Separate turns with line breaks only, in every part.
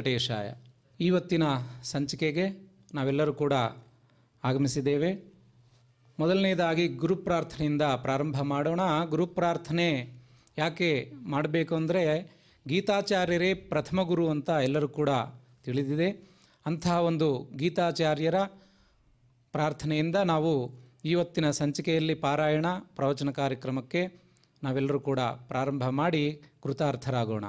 ವೆಂಕಟೇಶಾಯ ಇವತ್ತಿನ ಸಂಚಿಕೆಗೆ ನಾವೆಲ್ಲರೂ ಕೂಡ ಆಗಮಿಸಿದ್ದೇವೆ ಮೊದಲನೇದಾಗಿ ಗುರುಪ್ರಾರ್ಥನೆಯಿಂದ ಪ್ರಾರಂಭ ಮಾಡೋಣ ಗುರುಪ್ರಾರ್ಥನೆ ಯಾಕೆ ಮಾಡಬೇಕು ಅಂದರೆ ಗೀತಾಚಾರ್ಯರೇ ಪ್ರಥಮ ಗುರು ಅಂತ ಎಲ್ಲರೂ ಕೂಡ ತಿಳಿದಿದೆ ಅಂತಹ ಒಂದು ಗೀತಾಚಾರ್ಯರ ಪ್ರಾರ್ಥನೆಯಿಂದ ನಾವು ಇವತ್ತಿನ ಸಂಚಿಕೆಯಲ್ಲಿ ಪಾರಾಯಣ ಪ್ರವಚನ ಕಾರ್ಯಕ್ರಮಕ್ಕೆ ನಾವೆಲ್ಲರೂ ಕೂಡ ಪ್ರಾರಂಭ ಮಾಡಿ ಕೃತಾರ್ಥರಾಗೋಣ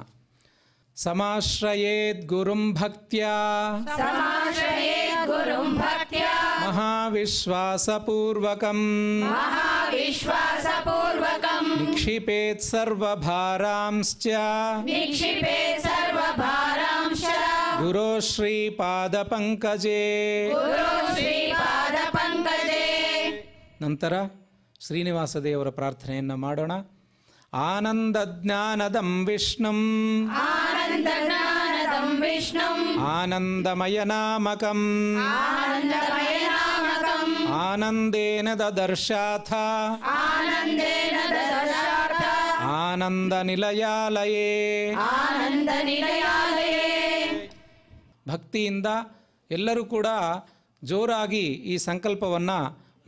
गुरुं भक्त्या महाविश्वासपूर्वकम् निक्षिपेत् सर्वभारांश्चिपेत् गुरोश्रीपादपङ्कजे नन्तर श्रीनिवासदेवर प्रार्थनयन्डोण आनन्दज्ञानदं विष्णुम् ಆನಂದಮಯ ನಾಮಕ ಆನಂದೇನ आनन्दमयनामकम् ಆನಂದನಿಲಯಾಲಯೇ ಭಕ್ತಿಯಿಂದ ಎಲ್ಲರೂ ಕೂಡ ಜೋರಾಗಿ ಈ ಸಂಕಲ್ಪವನ್ನು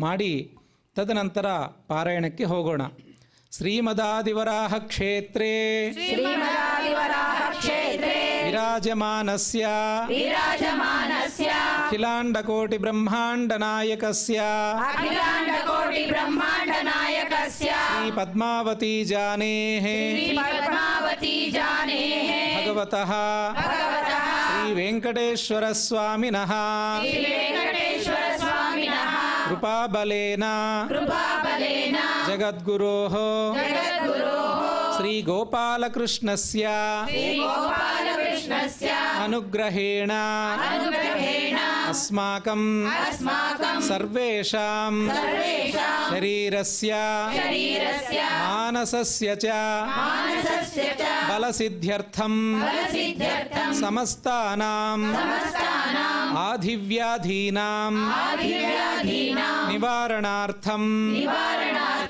ಮಾಡಿ ತದನಂತರ ಪಾರಾಯಣಕ್ಕೆ ಹೋಗೋಣ ಶ್ರೀಮದಾದಿವರಾಹ ಕ್ಷೇತ್ರೇ विराजमानस्य विराजमानस्य अखिलाण्डकोटिब्रह्माण्डनायकस्य
अखिलाण्डकोटिब्रह्माण्डनायकस्य
श्रीपद्मावती जानेः श्रीपद्मावती
जानेः
भगवतः भगवतः श्रीवेङ्कटेश्वरस्वामिनः
श्रीवेङ्कटेश्वरस्वामिनः
कृपाबलेन कृपाबलेन जगद्गुरोः जगद्गुरोः श्रीगोपालकृष्णस्य कृष्णस्य अनुग्रहेण अनुग्रहेण अस्माकम् अस्माकं सर्वेषां शरीरस्य मानसस्य च बलसिद्ध्यर्थं आधिव्याधीनां निवारणार्थं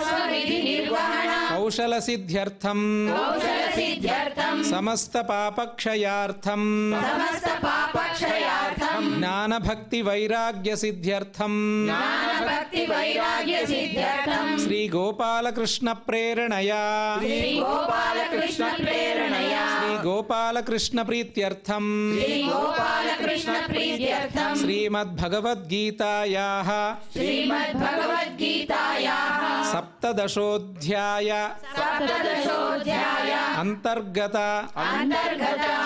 कौशल
सिद्ध्यर्थ समस्त पापक्षया ज्ञान भक्ति वैराग्य सिद्ध्यर्थ श्री गोपाल कृष्ण प्रेरणया श्री गोपाल कृष्ण
प्रेरणया
श्रीगोपालकृष्णप्रीत्यर्थम् श्रीमद्भगवद्गीतायाः
श्रीमद्भगवद्गीतायाः
सप्तदशोऽध्याय अन्तर्गत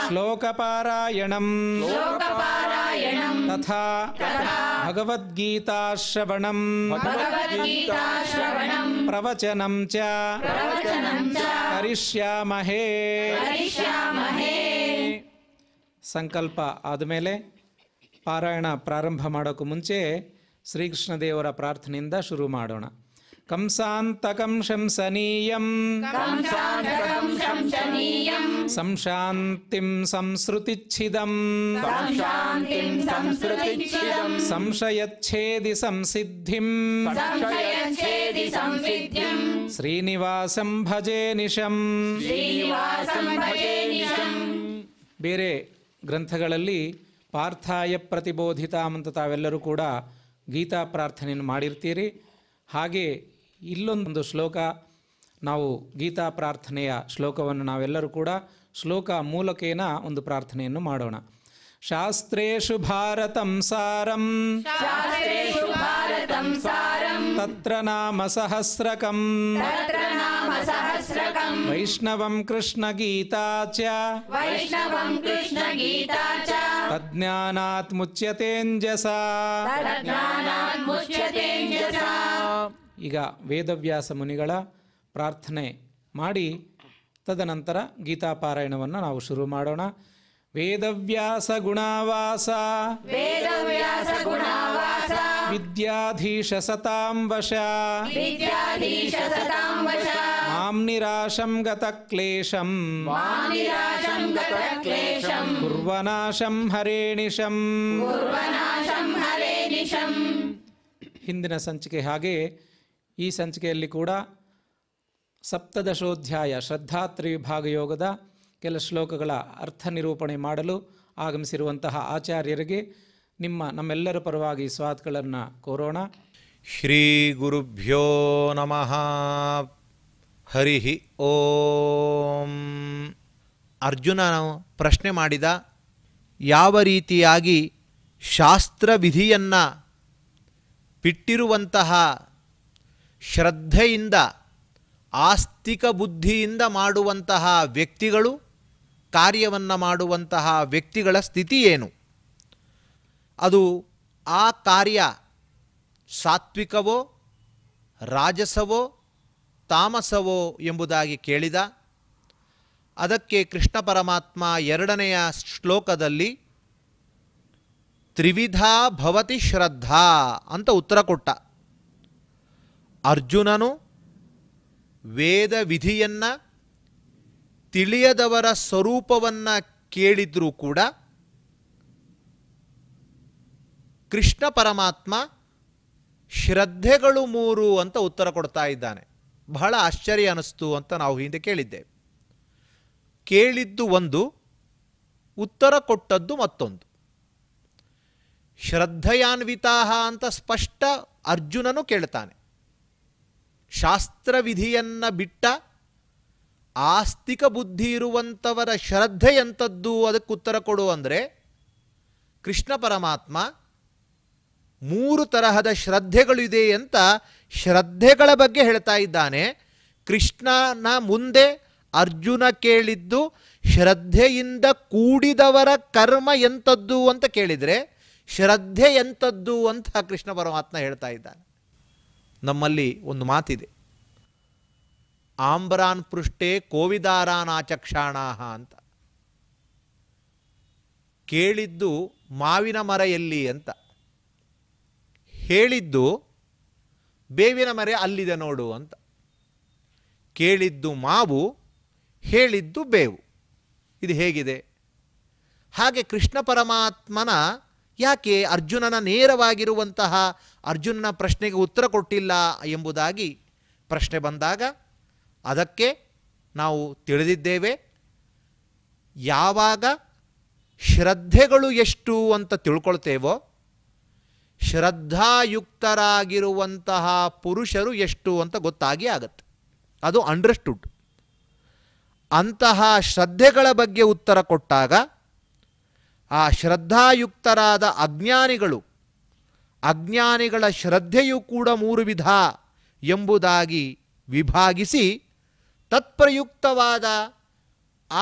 श्लोकपारायणम् तथा भगवद्गीताश्रवणं प्रवचनं च ಮಹೇ. ಸಂಕಲ್ಪ ಆದಮೇಲೆ ಪಾರಾಯಣ ಪ್ರಾರಂಭ ಮಾಡೋಕ್ಕೂ ಮುಂಚೆ ಶ್ರೀಕೃಷ್ಣದೇವರ ಪ್ರಾರ್ಥನೆಯಿಂದ ಶುರು ಮಾಡೋಣ ಕಂಸಾಂತಕಂ ಶಂಸನೀಯಂ ಸಂಶಾಂತಿಂ ಸಂಸೃತಿಚ್ಛಿದಂ ಸಂಶಯಚ್ಛೇದಿ ಸಂಸಿದ್ಧಿಂ ಶ್ರೀನಿವಾಸಂ ಭಜೆ ನಿಶಂ ಬೇರೆ ಗ್ರಂಥಗಳಲ್ಲಿ ಪಾರ್ಥಾಯ ಪ್ರತಿಬೋಧಿತ ಅಂತ ತಾವೆಲ್ಲರೂ ಕೂಡ ಗೀತಾ ಪ್ರಾರ್ಥನೆಯನ್ನು ಮಾಡಿರ್ತೀರಿ ಹಾಗೆ ಇಲ್ಲೊಂದು ಶ್ಲೋಕ ನಾವು ಗೀತಾ ಪ್ರಾರ್ಥನೆಯ ಶ್ಲೋಕವನ್ನು ನಾವೆಲ್ಲರೂ ಕೂಡ ಶ್ಲೋಕ ಮೂಲಕೇನ ಒಂದು ಪ್ರಾರ್ಥನೆಯನ್ನು ಮಾಡೋಣ ಶಾಸ್ತ್ರು ಭಾರತಂ ಸಾರಂ ತತ್ರ ನಾಮ ಸಹಸ್ರಕಂ वैष्णवं कृष्णगीता च वैष्णवं कृष्णगीता च ಈಗ ವೇದವ್ಯಾಸ ಮುನಿಗಳ ಪ್ರಾರ್ಥನೆ ಮಾಡಿ ತದನಂತರ ಗೀತಾಪಾರಾಯಣವನ್ನು ನಾವು ಶುರು ಮಾಡೋಣ ವೇದವ್ಯಾಸ ಗುಣಾವಾಸ
ವೇದವ್ಯಾಸ ಗುಣಾವಾಸ
ವಿದ್ಯಾಧೀಶ ಸತಾಂಬಶ ವಿದ್ಯಾಧೀಶ ಮಾಂ ನಿರಾಶಂ ಗತ ಕ್ಲೇಶಂ ಮಾಂ ಗತ ಕ್ಲೇಶಂ ಕುರ್ವನಾಶಂ ಹರೇಣಿಶಂ
ಕುರ್ವನಾಶಂ ಹರೇಣಿಶಂ
ಹಿಂದಿನ ಸಂಚಿಕೆ ಹಾಗೆ ಈ ಸಂಚಿಕೆಯಲ್ಲಿ ಕೂಡ ಸಪ್ತದಶೋಧ್ಯಾಯ ಶ್ರದ್ಧಾತ್ರಿವಿಭಾಗ ಯೋಗದ ಕೆಲ ಶ್ಲೋಕಗಳ ಅರ್ಥ ನಿರೂಪಣೆ ಮಾಡಲು ಆಗಮಿಸಿರುವಂತಹ ಆಚಾರ್ಯರಿಗೆ ನಿಮ್ಮ ನಮ್ಮೆಲ್ಲರ ಪರವಾಗಿ ಸ್ವಾತ್ಗಳನ್ನು ಕೋರೋಣ
ಶ್ರೀ ಗುರುಭ್ಯೋ ನಮಃ ಹರಿ ಓಂ ಅರ್ಜುನ ಪ್ರಶ್ನೆ ಮಾಡಿದ ಯಾವ ರೀತಿಯಾಗಿ ಶಾಸ್ತ್ರ ವಿಧಿಯನ್ನು ಬಿಟ್ಟಿರುವಂತಹ ಶ್ರದ್ಧೆಯಿಂದ ಆಸ್ತಿಕ ಬುದ್ಧಿಯಿಂದ ಮಾಡುವಂತಹ ವ್ಯಕ್ತಿಗಳು ಕಾರ್ಯವನ್ನು ಮಾಡುವಂತಹ ವ್ಯಕ್ತಿಗಳ ಸ್ಥಿತಿ ಏನು ಅದು ಆ ಕಾರ್ಯ ಸಾತ್ವಿಕವೋ ರಾಜಸವೋ ತಾಮಸವೋ ಎಂಬುದಾಗಿ ಕೇಳಿದ ಅದಕ್ಕೆ ಕೃಷ್ಣ ಪರಮಾತ್ಮ ಎರಡನೆಯ ಶ್ಲೋಕದಲ್ಲಿ ತ್ರಿವಿಧಾ ಭವತಿ ಶ್ರದ್ಧಾ ಅಂತ ಉತ್ತರ ಕೊಟ್ಟ ಅರ್ಜುನನು ವೇದ ವಿಧಿಯನ್ನು ತಿಳಿಯದವರ ಸ್ವರೂಪವನ್ನು ಕೇಳಿದರೂ ಕೂಡ ಕೃಷ್ಣ ಪರಮಾತ್ಮ ಶ್ರದ್ಧೆಗಳು ಮೂರು ಅಂತ ಉತ್ತರ ಕೊಡ್ತಾ ಇದ್ದಾನೆ ಬಹಳ ಆಶ್ಚರ್ಯ ಅನ್ನಿಸ್ತು ಅಂತ ನಾವು ಹಿಂದೆ ಕೇಳಿದ್ದೇವೆ ಕೇಳಿದ್ದು ಒಂದು ಉತ್ತರ ಕೊಟ್ಟದ್ದು ಮತ್ತೊಂದು ಶ್ರದ್ಧೆಯಾನ್ವಿತಾಹ ಅಂತ ಸ್ಪಷ್ಟ ಅರ್ಜುನನು ಕೇಳ್ತಾನೆ ಶಾಸ್ತ್ರವಿಧಿಯನ್ನು ಬಿಟ್ಟ ಆಸ್ತಿಕ ಬುದ್ಧಿ ಇರುವಂಥವರ ಎಂಥದ್ದು ಅದಕ್ಕೆ ಉತ್ತರ ಕೊಡು ಅಂದರೆ ಕೃಷ್ಣ ಪರಮಾತ್ಮ ಮೂರು ತರಹದ ಶ್ರದ್ಧೆಗಳಿದೆ ಅಂತ ಶ್ರದ್ಧೆಗಳ ಬಗ್ಗೆ ಹೇಳ್ತಾ ಇದ್ದಾನೆ ಕೃಷ್ಣನ ಮುಂದೆ ಅರ್ಜುನ ಕೇಳಿದ್ದು ಶ್ರದ್ಧೆಯಿಂದ ಕೂಡಿದವರ ಕರ್ಮ ಎಂಥದ್ದು ಅಂತ ಕೇಳಿದರೆ ಶ್ರದ್ಧೆ ಎಂಥದ್ದು ಅಂತ ಕೃಷ್ಣ ಪರಮಾತ್ಮ ಹೇಳ್ತಾ ಇದ್ದಾನೆ ನಮ್ಮಲ್ಲಿ ಒಂದು ಮಾತಿದೆ ಆಂಬರಾನ್ ಪೃಷ್ಠೆ ಆಚಕ್ಷಾಣಾಹ ಅಂತ ಕೇಳಿದ್ದು ಮಾವಿನ ಮರ ಎಲ್ಲಿ ಅಂತ ಹೇಳಿದ್ದು ಬೇವಿನ ಮರೆ ಅಲ್ಲಿದೆ ನೋಡು ಅಂತ ಕೇಳಿದ್ದು ಮಾವು ಹೇಳಿದ್ದು ಬೇವು ಇದು ಹೇಗಿದೆ ಹಾಗೆ ಕೃಷ್ಣ ಪರಮಾತ್ಮನ ಯಾಕೆ ಅರ್ಜುನನ ನೇರವಾಗಿರುವಂತಹ ಅರ್ಜುನನ ಪ್ರಶ್ನೆಗೆ ಉತ್ತರ ಕೊಟ್ಟಿಲ್ಲ ಎಂಬುದಾಗಿ ಪ್ರಶ್ನೆ ಬಂದಾಗ ಅದಕ್ಕೆ ನಾವು ತಿಳಿದಿದ್ದೇವೆ ಯಾವಾಗ ಶ್ರದ್ಧೆಗಳು ಎಷ್ಟು ಅಂತ ತಿಳ್ಕೊಳ್ತೇವೋ ಶ್ರದ್ಧಾಯುಕ್ತರಾಗಿರುವಂತಹ ಪುರುಷರು ಎಷ್ಟು ಅಂತ ಗೊತ್ತಾಗಿ ಆಗತ್ತೆ ಅದು ಅಂಡರ್ಸ್ಟುಡ್ ಅಂತಹ ಶ್ರದ್ಧೆಗಳ ಬಗ್ಗೆ ಉತ್ತರ ಕೊಟ್ಟಾಗ ಆ ಶ್ರದ್ಧಾಯುಕ್ತರಾದ ಅಜ್ಞಾನಿಗಳು ಅಜ್ಞಾನಿಗಳ ಶ್ರದ್ಧೆಯೂ ಕೂಡ ಮೂರು ವಿಧ ಎಂಬುದಾಗಿ ವಿಭಾಗಿಸಿ ತತ್ಪ್ರಯುಕ್ತವಾದ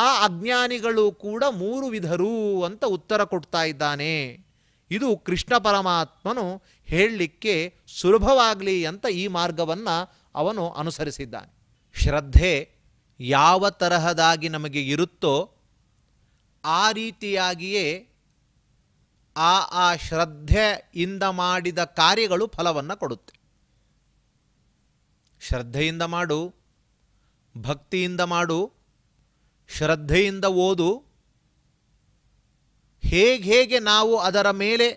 ಆ ಅಜ್ಞಾನಿಗಳು ಕೂಡ ಮೂರು ವಿಧರು ಅಂತ ಉತ್ತರ ಕೊಡ್ತಾ ಇದ್ದಾನೆ ಇದು ಕೃಷ್ಣ ಪರಮಾತ್ಮನು ಹೇಳಲಿಕ್ಕೆ ಸುಲಭವಾಗಲಿ ಅಂತ ಈ ಮಾರ್ಗವನ್ನು ಅವನು ಅನುಸರಿಸಿದ್ದಾನೆ ಶ್ರದ್ಧೆ ಯಾವ ತರಹದಾಗಿ ನಮಗೆ ಇರುತ್ತೋ ಆ ರೀತಿಯಾಗಿಯೇ ಆ ಆ ಶ್ರದ್ಧೆಯಿಂದ ಮಾಡಿದ ಕಾರ್ಯಗಳು ಫಲವನ್ನು ಕೊಡುತ್ತೆ ಶ್ರದ್ಧೆಯಿಂದ ಮಾಡು ಭಕ್ತಿಯಿಂದ ಮಾಡು ಶ್ರದ್ಧೆಯಿಂದ ಓದು ಹೇಗೆ ಹೇಗೆ ನಾವು ಅದರ ಮೇಲೆ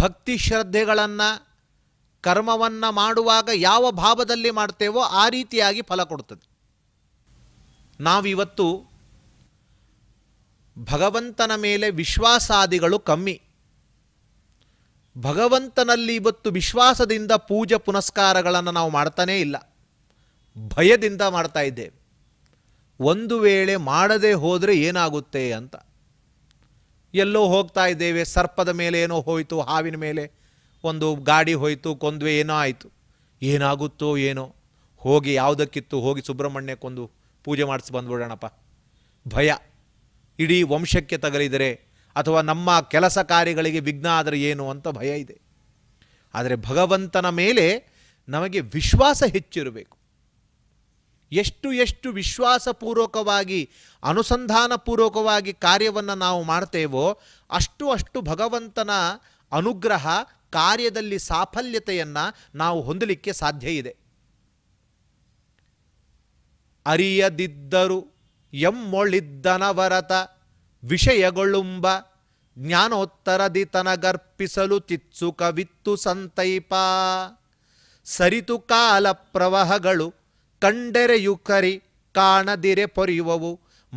ಭಕ್ತಿ ಶ್ರದ್ಧೆಗಳನ್ನು ಕರ್ಮವನ್ನು ಮಾಡುವಾಗ ಯಾವ ಭಾವದಲ್ಲಿ ಮಾಡ್ತೇವೋ ಆ ರೀತಿಯಾಗಿ ಫಲ ಕೊಡುತ್ತದೆ ನಾವಿವತ್ತು ಭಗವಂತನ ಮೇಲೆ ವಿಶ್ವಾಸಾದಿಗಳು ಕಮ್ಮಿ ಭಗವಂತನಲ್ಲಿ ಇವತ್ತು ವಿಶ್ವಾಸದಿಂದ ಪೂಜೆ ಪುನಸ್ಕಾರಗಳನ್ನು ನಾವು ಮಾಡ್ತಾನೇ ಇಲ್ಲ ಭಯದಿಂದ ಮಾಡ್ತಾ ಇದ್ದೇವೆ ಒಂದು ವೇಳೆ ಮಾಡದೇ ಹೋದರೆ ಏನಾಗುತ್ತೆ ಅಂತ ಎಲ್ಲೋ ಹೋಗ್ತಾ ಇದ್ದೇವೆ ಸರ್ಪದ ಮೇಲೆ ಏನೋ ಹೋಯಿತು ಹಾವಿನ ಮೇಲೆ ಒಂದು ಗಾಡಿ ಹೋಯಿತು ಕೊಂದ್ವೆ ಏನೋ ಆಯಿತು ಏನಾಗುತ್ತೋ ಏನೋ ಹೋಗಿ ಯಾವುದಕ್ಕಿತ್ತು ಹೋಗಿ ಸುಬ್ರಹ್ಮಣ್ಯಕ್ಕೊಂದು ಪೂಜೆ ಮಾಡಿಸಿ ಬಂದ್ಬಿಡೋಣಪ್ಪ ಭಯ ಇಡೀ ವಂಶಕ್ಕೆ ತಗಲಿದರೆ ಅಥವಾ ನಮ್ಮ ಕೆಲಸ ಕಾರ್ಯಗಳಿಗೆ ವಿಘ್ನ ಆದರೆ ಏನು ಅಂತ ಭಯ ಇದೆ ಆದರೆ ಭಗವಂತನ ಮೇಲೆ ನಮಗೆ ವಿಶ್ವಾಸ ಹೆಚ್ಚಿರಬೇಕು ಎಷ್ಟು ಎಷ್ಟು ವಿಶ್ವಾಸಪೂರ್ವಕವಾಗಿ ಅನುಸಂಧಾನಪೂರ್ವಕವಾಗಿ ಕಾರ್ಯವನ್ನು ನಾವು ಮಾಡ್ತೇವೋ ಅಷ್ಟು ಅಷ್ಟು ಭಗವಂತನ ಅನುಗ್ರಹ ಕಾರ್ಯದಲ್ಲಿ ಸಾಫಲ್ಯತೆಯನ್ನು ನಾವು ಹೊಂದಲಿಕ್ಕೆ ಸಾಧ್ಯ ಇದೆ ಅರಿಯದಿದ್ದರು ಎಮ್ಮೊಳಿದ್ದನವರತ ವಿಷಯಗೊಳುಂಬ ಜ್ಞಾನೋತ್ತರದಿ ತನಗರ್ಪಿಸಲು ತಿತ್ಸು ಕವಿತ್ತು ಸಂತೈಪ ಸರಿತು ಕಾಲ ಪ್ರವಾಹಗಳು ಕರಿ ಕಾಣದಿರೆ ಪೊರೆಯುವವು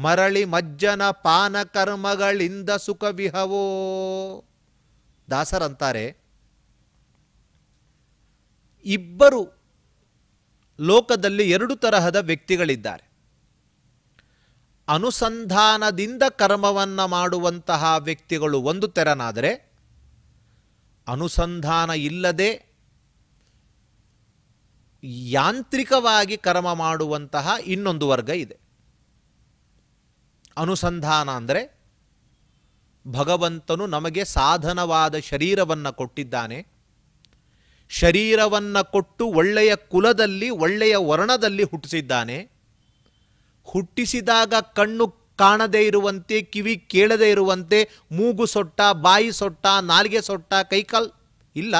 ಮರಳಿ ಮಜ್ಜನ ಪಾನ ಕರ್ಮಗಳಿಂದ ಸುಖವಿಹವೋ ದಾಸರಂತಾರೆ ಇಬ್ಬರು ಲೋಕದಲ್ಲಿ ಎರಡು ತರಹದ ವ್ಯಕ್ತಿಗಳಿದ್ದಾರೆ ಅನುಸಂಧಾನದಿಂದ ಕರ್ಮವನ್ನು ಮಾಡುವಂತಹ ವ್ಯಕ್ತಿಗಳು ಒಂದು ತೆರನಾದರೆ ಅನುಸಂಧಾನ ಇಲ್ಲದೆ ಯಾಂತ್ರಿಕವಾಗಿ ಕರ್ಮ ಮಾಡುವಂತಹ ಇನ್ನೊಂದು ವರ್ಗ ಇದೆ ಅನುಸಂಧಾನ ಅಂದರೆ ಭಗವಂತನು ನಮಗೆ ಸಾಧನವಾದ ಶರೀರವನ್ನು ಕೊಟ್ಟಿದ್ದಾನೆ ಶರೀರವನ್ನು ಕೊಟ್ಟು ಒಳ್ಳೆಯ ಕುಲದಲ್ಲಿ ಒಳ್ಳೆಯ ವರ್ಣದಲ್ಲಿ ಹುಟ್ಟಿಸಿದ್ದಾನೆ ಹುಟ್ಟಿಸಿದಾಗ ಕಣ್ಣು ಕಾಣದೇ ಇರುವಂತೆ ಕಿವಿ ಕೇಳದೇ ಇರುವಂತೆ ಮೂಗು ಸೊಟ್ಟ ಬಾಯಿ ಸೊಟ್ಟ ನಾಲ್ಗೆ ಸೊಟ್ಟ ಕೈಕಾಲ್ ಇಲ್ಲ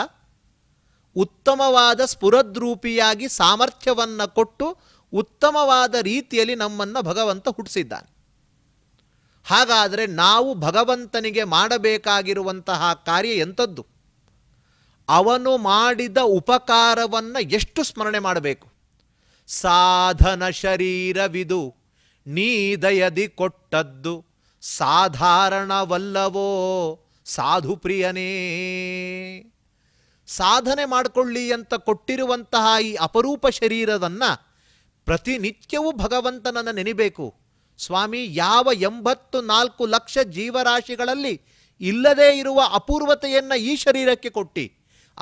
ಉತ್ತಮವಾದ ಸ್ಫುರದ್ರೂಪಿಯಾಗಿ ಸಾಮರ್ಥ್ಯವನ್ನು ಕೊಟ್ಟು ಉತ್ತಮವಾದ ರೀತಿಯಲ್ಲಿ ನಮ್ಮನ್ನು ಭಗವಂತ ಹುಟ್ಟಿಸಿದ್ದಾನೆ ಹಾಗಾದರೆ ನಾವು ಭಗವಂತನಿಗೆ ಮಾಡಬೇಕಾಗಿರುವಂತಹ ಕಾರ್ಯ ಎಂಥದ್ದು ಅವನು ಮಾಡಿದ ಉಪಕಾರವನ್ನು ಎಷ್ಟು ಸ್ಮರಣೆ ಮಾಡಬೇಕು ಸಾಧನ ಶರೀರವಿದು ನೀ ದಯದಿ ಕೊಟ್ಟದ್ದು ಸಾಧಾರಣವಲ್ಲವೋ ಸಾಧು ಪ್ರಿಯನೇ ಸಾಧನೆ ಮಾಡಿಕೊಳ್ಳಿ ಅಂತ ಕೊಟ್ಟಿರುವಂತಹ ಈ ಅಪರೂಪ ಶರೀರವನ್ನು ಪ್ರತಿನಿತ್ಯವೂ ಭಗವಂತನನ್ನು ನೆನಿಬೇಕು ಸ್ವಾಮಿ ಯಾವ ಎಂಬತ್ತು ನಾಲ್ಕು ಲಕ್ಷ ಜೀವರಾಶಿಗಳಲ್ಲಿ ಇಲ್ಲದೇ ಇರುವ ಅಪೂರ್ವತೆಯನ್ನು ಈ ಶರೀರಕ್ಕೆ ಕೊಟ್ಟು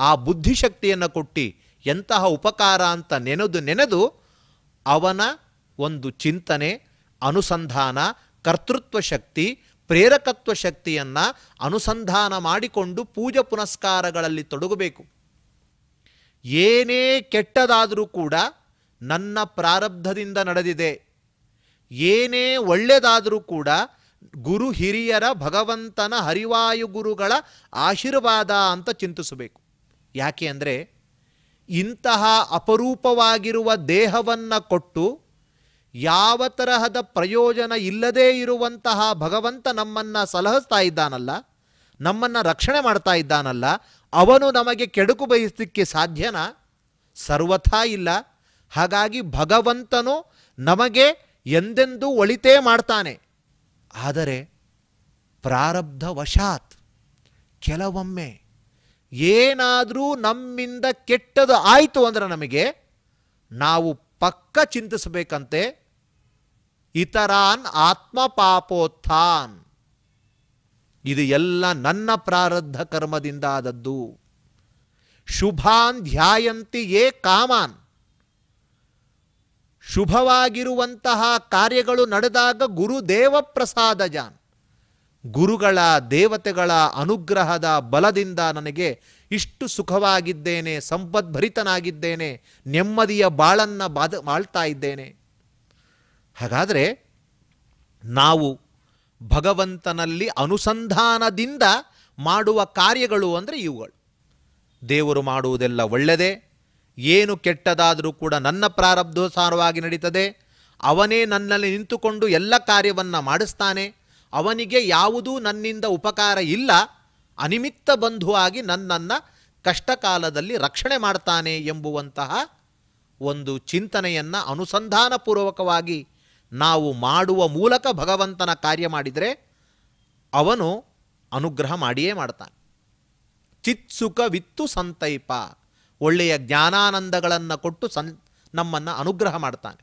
ಆ ಬುದ್ಧಿಶಕ್ತಿಯನ್ನು ಕೊಟ್ಟು ಎಂತಹ ಉಪಕಾರ ಅಂತ ನೆನೆದು ನೆನೆದು ಅವನ ಒಂದು ಚಿಂತನೆ ಅನುಸಂಧಾನ ಕರ್ತೃತ್ವ ಶಕ್ತಿ ಪ್ರೇರಕತ್ವ ಶಕ್ತಿಯನ್ನು ಅನುಸಂಧಾನ ಮಾಡಿಕೊಂಡು ಪೂಜೆ ಪುನಸ್ಕಾರಗಳಲ್ಲಿ ತೊಡಗಬೇಕು ಏನೇ ಕೆಟ್ಟದಾದರೂ ಕೂಡ ನನ್ನ ಪ್ರಾರಬ್ಧದಿಂದ ನಡೆದಿದೆ ಏನೇ ಒಳ್ಳೆಯದಾದರೂ ಕೂಡ ಗುರು ಹಿರಿಯರ ಭಗವಂತನ ಹರಿವಾಯು ಗುರುಗಳ ಆಶೀರ್ವಾದ ಅಂತ ಚಿಂತಿಸಬೇಕು ಯಾಕೆ ಅಂದರೆ ಇಂತಹ ಅಪರೂಪವಾಗಿರುವ ದೇಹವನ್ನು ಕೊಟ್ಟು ಯಾವ ತರಹದ ಪ್ರಯೋಜನ ಇಲ್ಲದೇ ಇರುವಂತಹ ಭಗವಂತ ನಮ್ಮನ್ನು ಸಲಹಿಸ್ತಾ ಇದ್ದಾನಲ್ಲ ನಮ್ಮನ್ನು ರಕ್ಷಣೆ ಮಾಡ್ತಾ ಇದ್ದಾನಲ್ಲ ಅವನು ನಮಗೆ ಕೆಡುಕು ಬಯಸಲಿಕ್ಕೆ ಸಾಧ್ಯನಾ ಸರ್ವಥಾ ಇಲ್ಲ ಹಾಗಾಗಿ ಭಗವಂತನು ನಮಗೆ ಎಂದೆಂದೂ ಒಳಿತೇ ಮಾಡ್ತಾನೆ ಆದರೆ ಪ್ರಾರಬ್ಧ ವಶಾತ್ ಕೆಲವೊಮ್ಮೆ ಏನಾದರೂ ನಮ್ಮಿಂದ ಕೆಟ್ಟದು ಆಯಿತು ಅಂದರೆ ನಮಗೆ ನಾವು ಪಕ್ಕ ಚಿಂತಿಸಬೇಕಂತೆ ಇತರಾನ್ ಆತ್ಮ ಪಾಪೋತ್ಥಾನ್ ಇದು ಎಲ್ಲ ನನ್ನ ಪ್ರಾರಬ್ಧ ಕರ್ಮದಿಂದ ಆದದ್ದು ಶುಭಾನ್ ಧ್ಯಾಯಂತಿ ಯೇ ಕಾಮಾನ್ ಶುಭವಾಗಿರುವಂತಹ ಕಾರ್ಯಗಳು ನಡೆದಾಗ ಗುರುದೇವ ಪ್ರಸಾದ ಜಾನ್ ಗುರುಗಳ ದೇವತೆಗಳ ಅನುಗ್ರಹದ ಬಲದಿಂದ ನನಗೆ ಇಷ್ಟು ಸುಖವಾಗಿದ್ದೇನೆ ಸಂಪದ್ಭರಿತನಾಗಿದ್ದೇನೆ ನೆಮ್ಮದಿಯ ಬಾಳನ್ನು ಬಾದ ಬಾಳ್ತಾ ಇದ್ದೇನೆ ಹಾಗಾದರೆ ನಾವು ಭಗವಂತನಲ್ಲಿ ಅನುಸಂಧಾನದಿಂದ ಮಾಡುವ ಕಾರ್ಯಗಳು ಅಂದರೆ ಇವುಗಳು ದೇವರು ಮಾಡುವುದೆಲ್ಲ ಒಳ್ಳೆಯದೇ ಏನು ಕೆಟ್ಟದಾದರೂ ಕೂಡ ನನ್ನ ಪ್ರಾರಬ್ಧೋಸಾರವಾಗಿ ನಡೀತದೆ ಅವನೇ ನನ್ನಲ್ಲಿ ನಿಂತುಕೊಂಡು ಎಲ್ಲ ಕಾರ್ಯವನ್ನು ಮಾಡಿಸ್ತಾನೆ ಅವನಿಗೆ ಯಾವುದೂ ನನ್ನಿಂದ ಉಪಕಾರ ಇಲ್ಲ ಅನಿಮಿತ್ತ ಬಂಧುವಾಗಿ ನನ್ನನ್ನು ಕಷ್ಟಕಾಲದಲ್ಲಿ ರಕ್ಷಣೆ ಮಾಡ್ತಾನೆ ಎಂಬುವಂತಹ ಒಂದು ಚಿಂತನೆಯನ್ನು ಅನುಸಂಧಾನಪೂರ್ವಕವಾಗಿ ನಾವು ಮಾಡುವ ಮೂಲಕ ಭಗವಂತನ ಕಾರ್ಯ ಮಾಡಿದರೆ ಅವನು ಅನುಗ್ರಹ ಮಾಡಿಯೇ ಮಾಡ್ತಾನೆ ಚಿತ್ಸುಖ ವಿತ್ತು ಸಂತೈಪ ಒಳ್ಳೆಯ ಜ್ಞಾನಾನಂದಗಳನ್ನು ಕೊಟ್ಟು ಸನ್ ನಮ್ಮನ್ನು ಅನುಗ್ರಹ ಮಾಡ್ತಾನೆ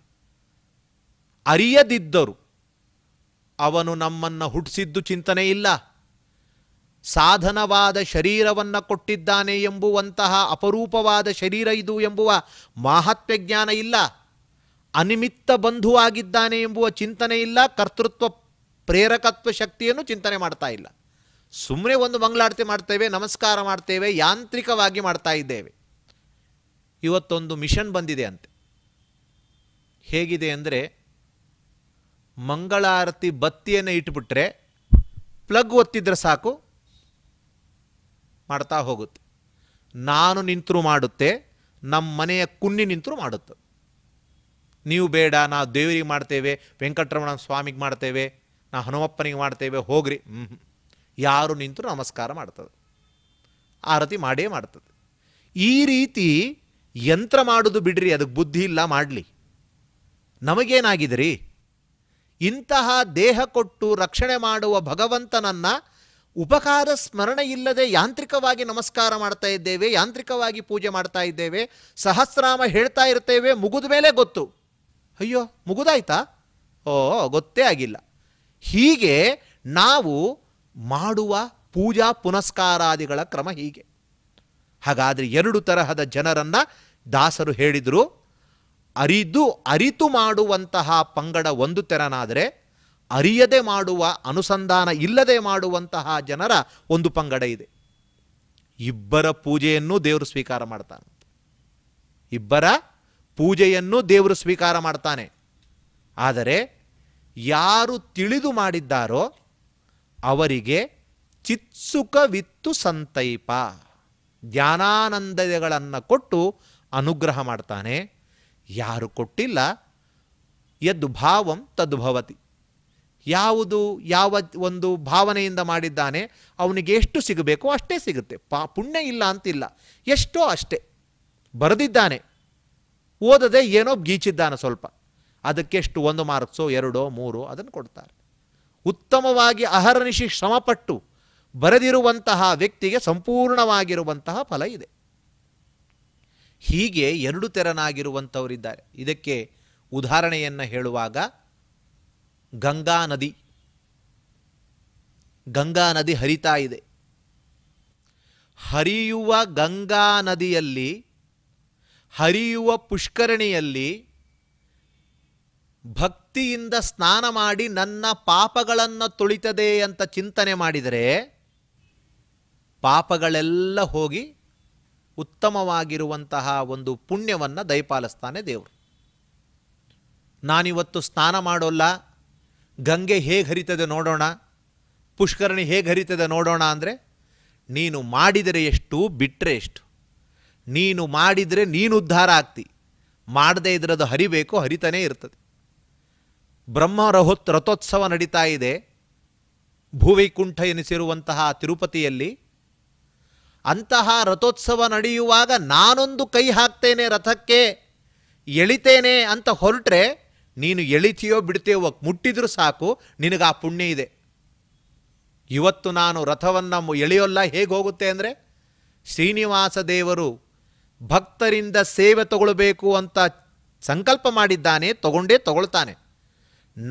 ಅರಿಯದಿದ್ದರು ಅವನು ನಮ್ಮನ್ನು ಹುಟ್ಟಿಸಿದ್ದು ಚಿಂತನೆ ಇಲ್ಲ ಸಾಧನವಾದ ಶರೀರವನ್ನು ಕೊಟ್ಟಿದ್ದಾನೆ ಎಂಬುವಂತಹ ಅಪರೂಪವಾದ ಶರೀರ ಇದು ಎಂಬುವ ಮಾಹಾತ್ಮ್ಯ ಜ್ಞಾನ ಇಲ್ಲ ಅನಿಮಿತ್ತ ಬಂಧುವಾಗಿದ್ದಾನೆ ಎಂಬುವ ಚಿಂತನೆ ಇಲ್ಲ ಕರ್ತೃತ್ವ ಪ್ರೇರಕತ್ವ ಶಕ್ತಿಯನ್ನು ಚಿಂತನೆ ಮಾಡ್ತಾ ಇಲ್ಲ ಸುಮ್ಮನೆ ಒಂದು ಮಂಗಳಾರತಿ ಮಾಡ್ತೇವೆ ನಮಸ್ಕಾರ ಮಾಡ್ತೇವೆ ಯಾಂತ್ರಿಕವಾಗಿ ಮಾಡ್ತಾ ಇದ್ದೇವೆ ಇವತ್ತೊಂದು ಮಿಷನ್ ಬಂದಿದೆ ಅಂತೆ ಹೇಗಿದೆ ಅಂದರೆ ಮಂಗಳಾರತಿ ಬತ್ತಿಯನ್ನು ಇಟ್ಬಿಟ್ರೆ ಪ್ಲಗ್ ಒತ್ತಿದ್ರೆ ಸಾಕು ಮಾಡ್ತಾ ಹೋಗುತ್ತೆ ನಾನು ನಿಂತರೂ ಮಾಡುತ್ತೆ ನಮ್ಮ ಮನೆಯ ಕುನ್ನಿ ನಿಂತರೂ ಮಾಡುತ್ತೆ ನೀವು ಬೇಡ ನಾವು ದೇವರಿಗೆ ಮಾಡ್ತೇವೆ ವೆಂಕಟರಮಣ ಸ್ವಾಮಿಗೆ ಮಾಡ್ತೇವೆ ನಾ ಹನುಮಪ್ಪನಿಗೆ ಮಾಡ್ತೇವೆ ಹೋಗ್ರಿ ಹ್ಞೂ ಯಾರು ನಿಂತು ನಮಸ್ಕಾರ ಮಾಡ್ತದೆ ಆರತಿ ಮಾಡೇ ಮಾಡ್ತದೆ ಈ ರೀತಿ ಯಂತ್ರ ಮಾಡೋದು ಬಿಡ್ರಿ ಅದಕ್ಕೆ ಬುದ್ಧಿ ಇಲ್ಲ ಮಾಡಲಿ ನಮಗೇನಾಗಿದ್ರಿ ಇಂತಹ ದೇಹ ಕೊಟ್ಟು ರಕ್ಷಣೆ ಮಾಡುವ ಭಗವಂತನನ್ನು ಉಪಕಾರ ಸ್ಮರಣೆ ಇಲ್ಲದೆ ಯಾಂತ್ರಿಕವಾಗಿ ನಮಸ್ಕಾರ ಮಾಡ್ತಾ ಇದ್ದೇವೆ ಯಾಂತ್ರಿಕವಾಗಿ ಪೂಜೆ ಮಾಡ್ತಾ ಇದ್ದೇವೆ ಸಹಸ್ರಾಮ ಹೇಳ್ತಾ ಇರ್ತೇವೆ ಮುಗಿದ ಮೇಲೆ ಗೊತ್ತು ಅಯ್ಯೋ ಮುಗುದಾಯ್ತಾ ಓ ಗೊತ್ತೇ ಆಗಿಲ್ಲ ಹೀಗೆ ನಾವು ಮಾಡುವ ಪೂಜಾ ಪುನಸ್ಕಾರಾದಿಗಳ ಕ್ರಮ ಹೀಗೆ ಹಾಗಾದರೆ ಎರಡು ತರಹದ ಜನರನ್ನು ದಾಸರು ಹೇಳಿದರು ಅರಿದು ಅರಿತು ಮಾಡುವಂತಹ ಪಂಗಡ ಒಂದು ತೆರನಾದರೆ ಅರಿಯದೆ ಮಾಡುವ ಅನುಸಂಧಾನ ಇಲ್ಲದೆ ಮಾಡುವಂತಹ ಜನರ ಒಂದು ಪಂಗಡ ಇದೆ ಇಬ್ಬರ ಪೂಜೆಯನ್ನು ದೇವರು ಸ್ವೀಕಾರ ಮಾಡ್ತಾನೆ ಇಬ್ಬರ ಪೂಜೆಯನ್ನು ದೇವರು ಸ್ವೀಕಾರ ಮಾಡ್ತಾನೆ ಆದರೆ ಯಾರು ತಿಳಿದು ಮಾಡಿದ್ದಾರೋ ಅವರಿಗೆ ಚಿತ್ಸುಕವಿತ್ತು ಸಂತೈಪ ಧ್ಯಾನಾನಂದಗಳನ್ನು ಕೊಟ್ಟು ಅನುಗ್ರಹ ಮಾಡ್ತಾನೆ ಯಾರು ಕೊಟ್ಟಿಲ್ಲ ಎದ್ದು ಭಾವಂ ತದ್ಭವತಿ ಯಾವುದು ಯಾವ ಒಂದು ಭಾವನೆಯಿಂದ ಮಾಡಿದ್ದಾನೆ ಅವನಿಗೆ ಎಷ್ಟು ಸಿಗಬೇಕೋ ಅಷ್ಟೇ ಸಿಗುತ್ತೆ ಪಾ ಪುಣ್ಯ ಇಲ್ಲ ಅಂತಿಲ್ಲ ಎಷ್ಟೋ ಅಷ್ಟೇ ಬರೆದಿದ್ದಾನೆ ಓದದೆ ಏನೋ ಗೀಚಿದ್ದಾನೆ ಸ್ವಲ್ಪ ಅದಕ್ಕೆಷ್ಟು ಒಂದು ಮಾರ್ಕ್ಸೋ ಎರಡೋ ಮೂರೋ ಅದನ್ನು ಕೊಡ್ತಾರೆ ಉತ್ತಮವಾಗಿ ಅಹರ್ನಿಶಿ ಶ್ರಮಪಟ್ಟು ಬರೆದಿರುವಂತಹ ವ್ಯಕ್ತಿಗೆ ಸಂಪೂರ್ಣವಾಗಿರುವಂತಹ ಫಲ ಇದೆ ಹೀಗೆ ಎರಡು ತೆರನಾಗಿರುವಂಥವರಿದ್ದಾರೆ ಇದಕ್ಕೆ ಉದಾಹರಣೆಯನ್ನು ಹೇಳುವಾಗ ಗಂಗಾ ನದಿ ಗಂಗಾ ನದಿ ಹರಿತಾ ಇದೆ ಹರಿಯುವ ಗಂಗಾ ನದಿಯಲ್ಲಿ ಹರಿಯುವ ಪುಷ್ಕರಣಿಯಲ್ಲಿ ಭಕ್ತಿಯಿಂದ ಸ್ನಾನ ಮಾಡಿ ನನ್ನ ಪಾಪಗಳನ್ನು ತುಳಿತದೆ ಅಂತ ಚಿಂತನೆ ಮಾಡಿದರೆ ಪಾಪಗಳೆಲ್ಲ ಹೋಗಿ ಉತ್ತಮವಾಗಿರುವಂತಹ ಒಂದು ಪುಣ್ಯವನ್ನು ದಯಪಾಲಿಸ್ತಾನೆ ದೇವರು ನಾನಿವತ್ತು ಸ್ನಾನ ಮಾಡೋಲ್ಲ ಗಂಗೆ ಹೇಗೆ ಹರಿತದೆ ನೋಡೋಣ ಪುಷ್ಕರಣಿ ಹೇಗೆ ಹರಿತದೆ ನೋಡೋಣ ಅಂದರೆ ನೀನು ಮಾಡಿದರೆ ಎಷ್ಟು ಬಿಟ್ಟರೆ ಎಷ್ಟು ನೀನು ಮಾಡಿದರೆ ನೀನು ಉದ್ಧಾರ ಆಗ್ತಿ ಮಾಡದೇ ಇದ್ರೆ ಅದು ಹರಿಬೇಕು ಹರಿತನೇ ಇರ್ತದೆ ಬ್ರಹ್ಮ ರಹೋತ್ ರಥೋತ್ಸವ ನಡೀತಾ ಇದೆ ಭೂವೈಕುಂಠ ಎನಿಸಿರುವಂತಹ ತಿರುಪತಿಯಲ್ಲಿ ಅಂತಹ ರಥೋತ್ಸವ ನಡೆಯುವಾಗ ನಾನೊಂದು ಕೈ ಹಾಕ್ತೇನೆ ರಥಕ್ಕೆ ಎಳಿತೇನೆ ಅಂತ ಹೊರಟ್ರೆ ನೀನು ಎಳಿತೀಯೋ ಬಿಡ್ತೀಯೋ ಮುಟ್ಟಿದ್ರೂ ಸಾಕು ನಿನಗೆ ಆ ಪುಣ್ಯ ಇದೆ ಇವತ್ತು ನಾನು ರಥವನ್ನು ಎಳೆಯೋಲ್ಲ ಹೇಗೆ ಹೋಗುತ್ತೆ ಅಂದರೆ ಶ್ರೀನಿವಾಸ ದೇವರು ಭಕ್ತರಿಂದ ಸೇವೆ ತಗೊಳ್ಬೇಕು ಅಂತ ಸಂಕಲ್ಪ ಮಾಡಿದ್ದಾನೆ ತಗೊಂಡೇ ತಗೊಳ್ತಾನೆ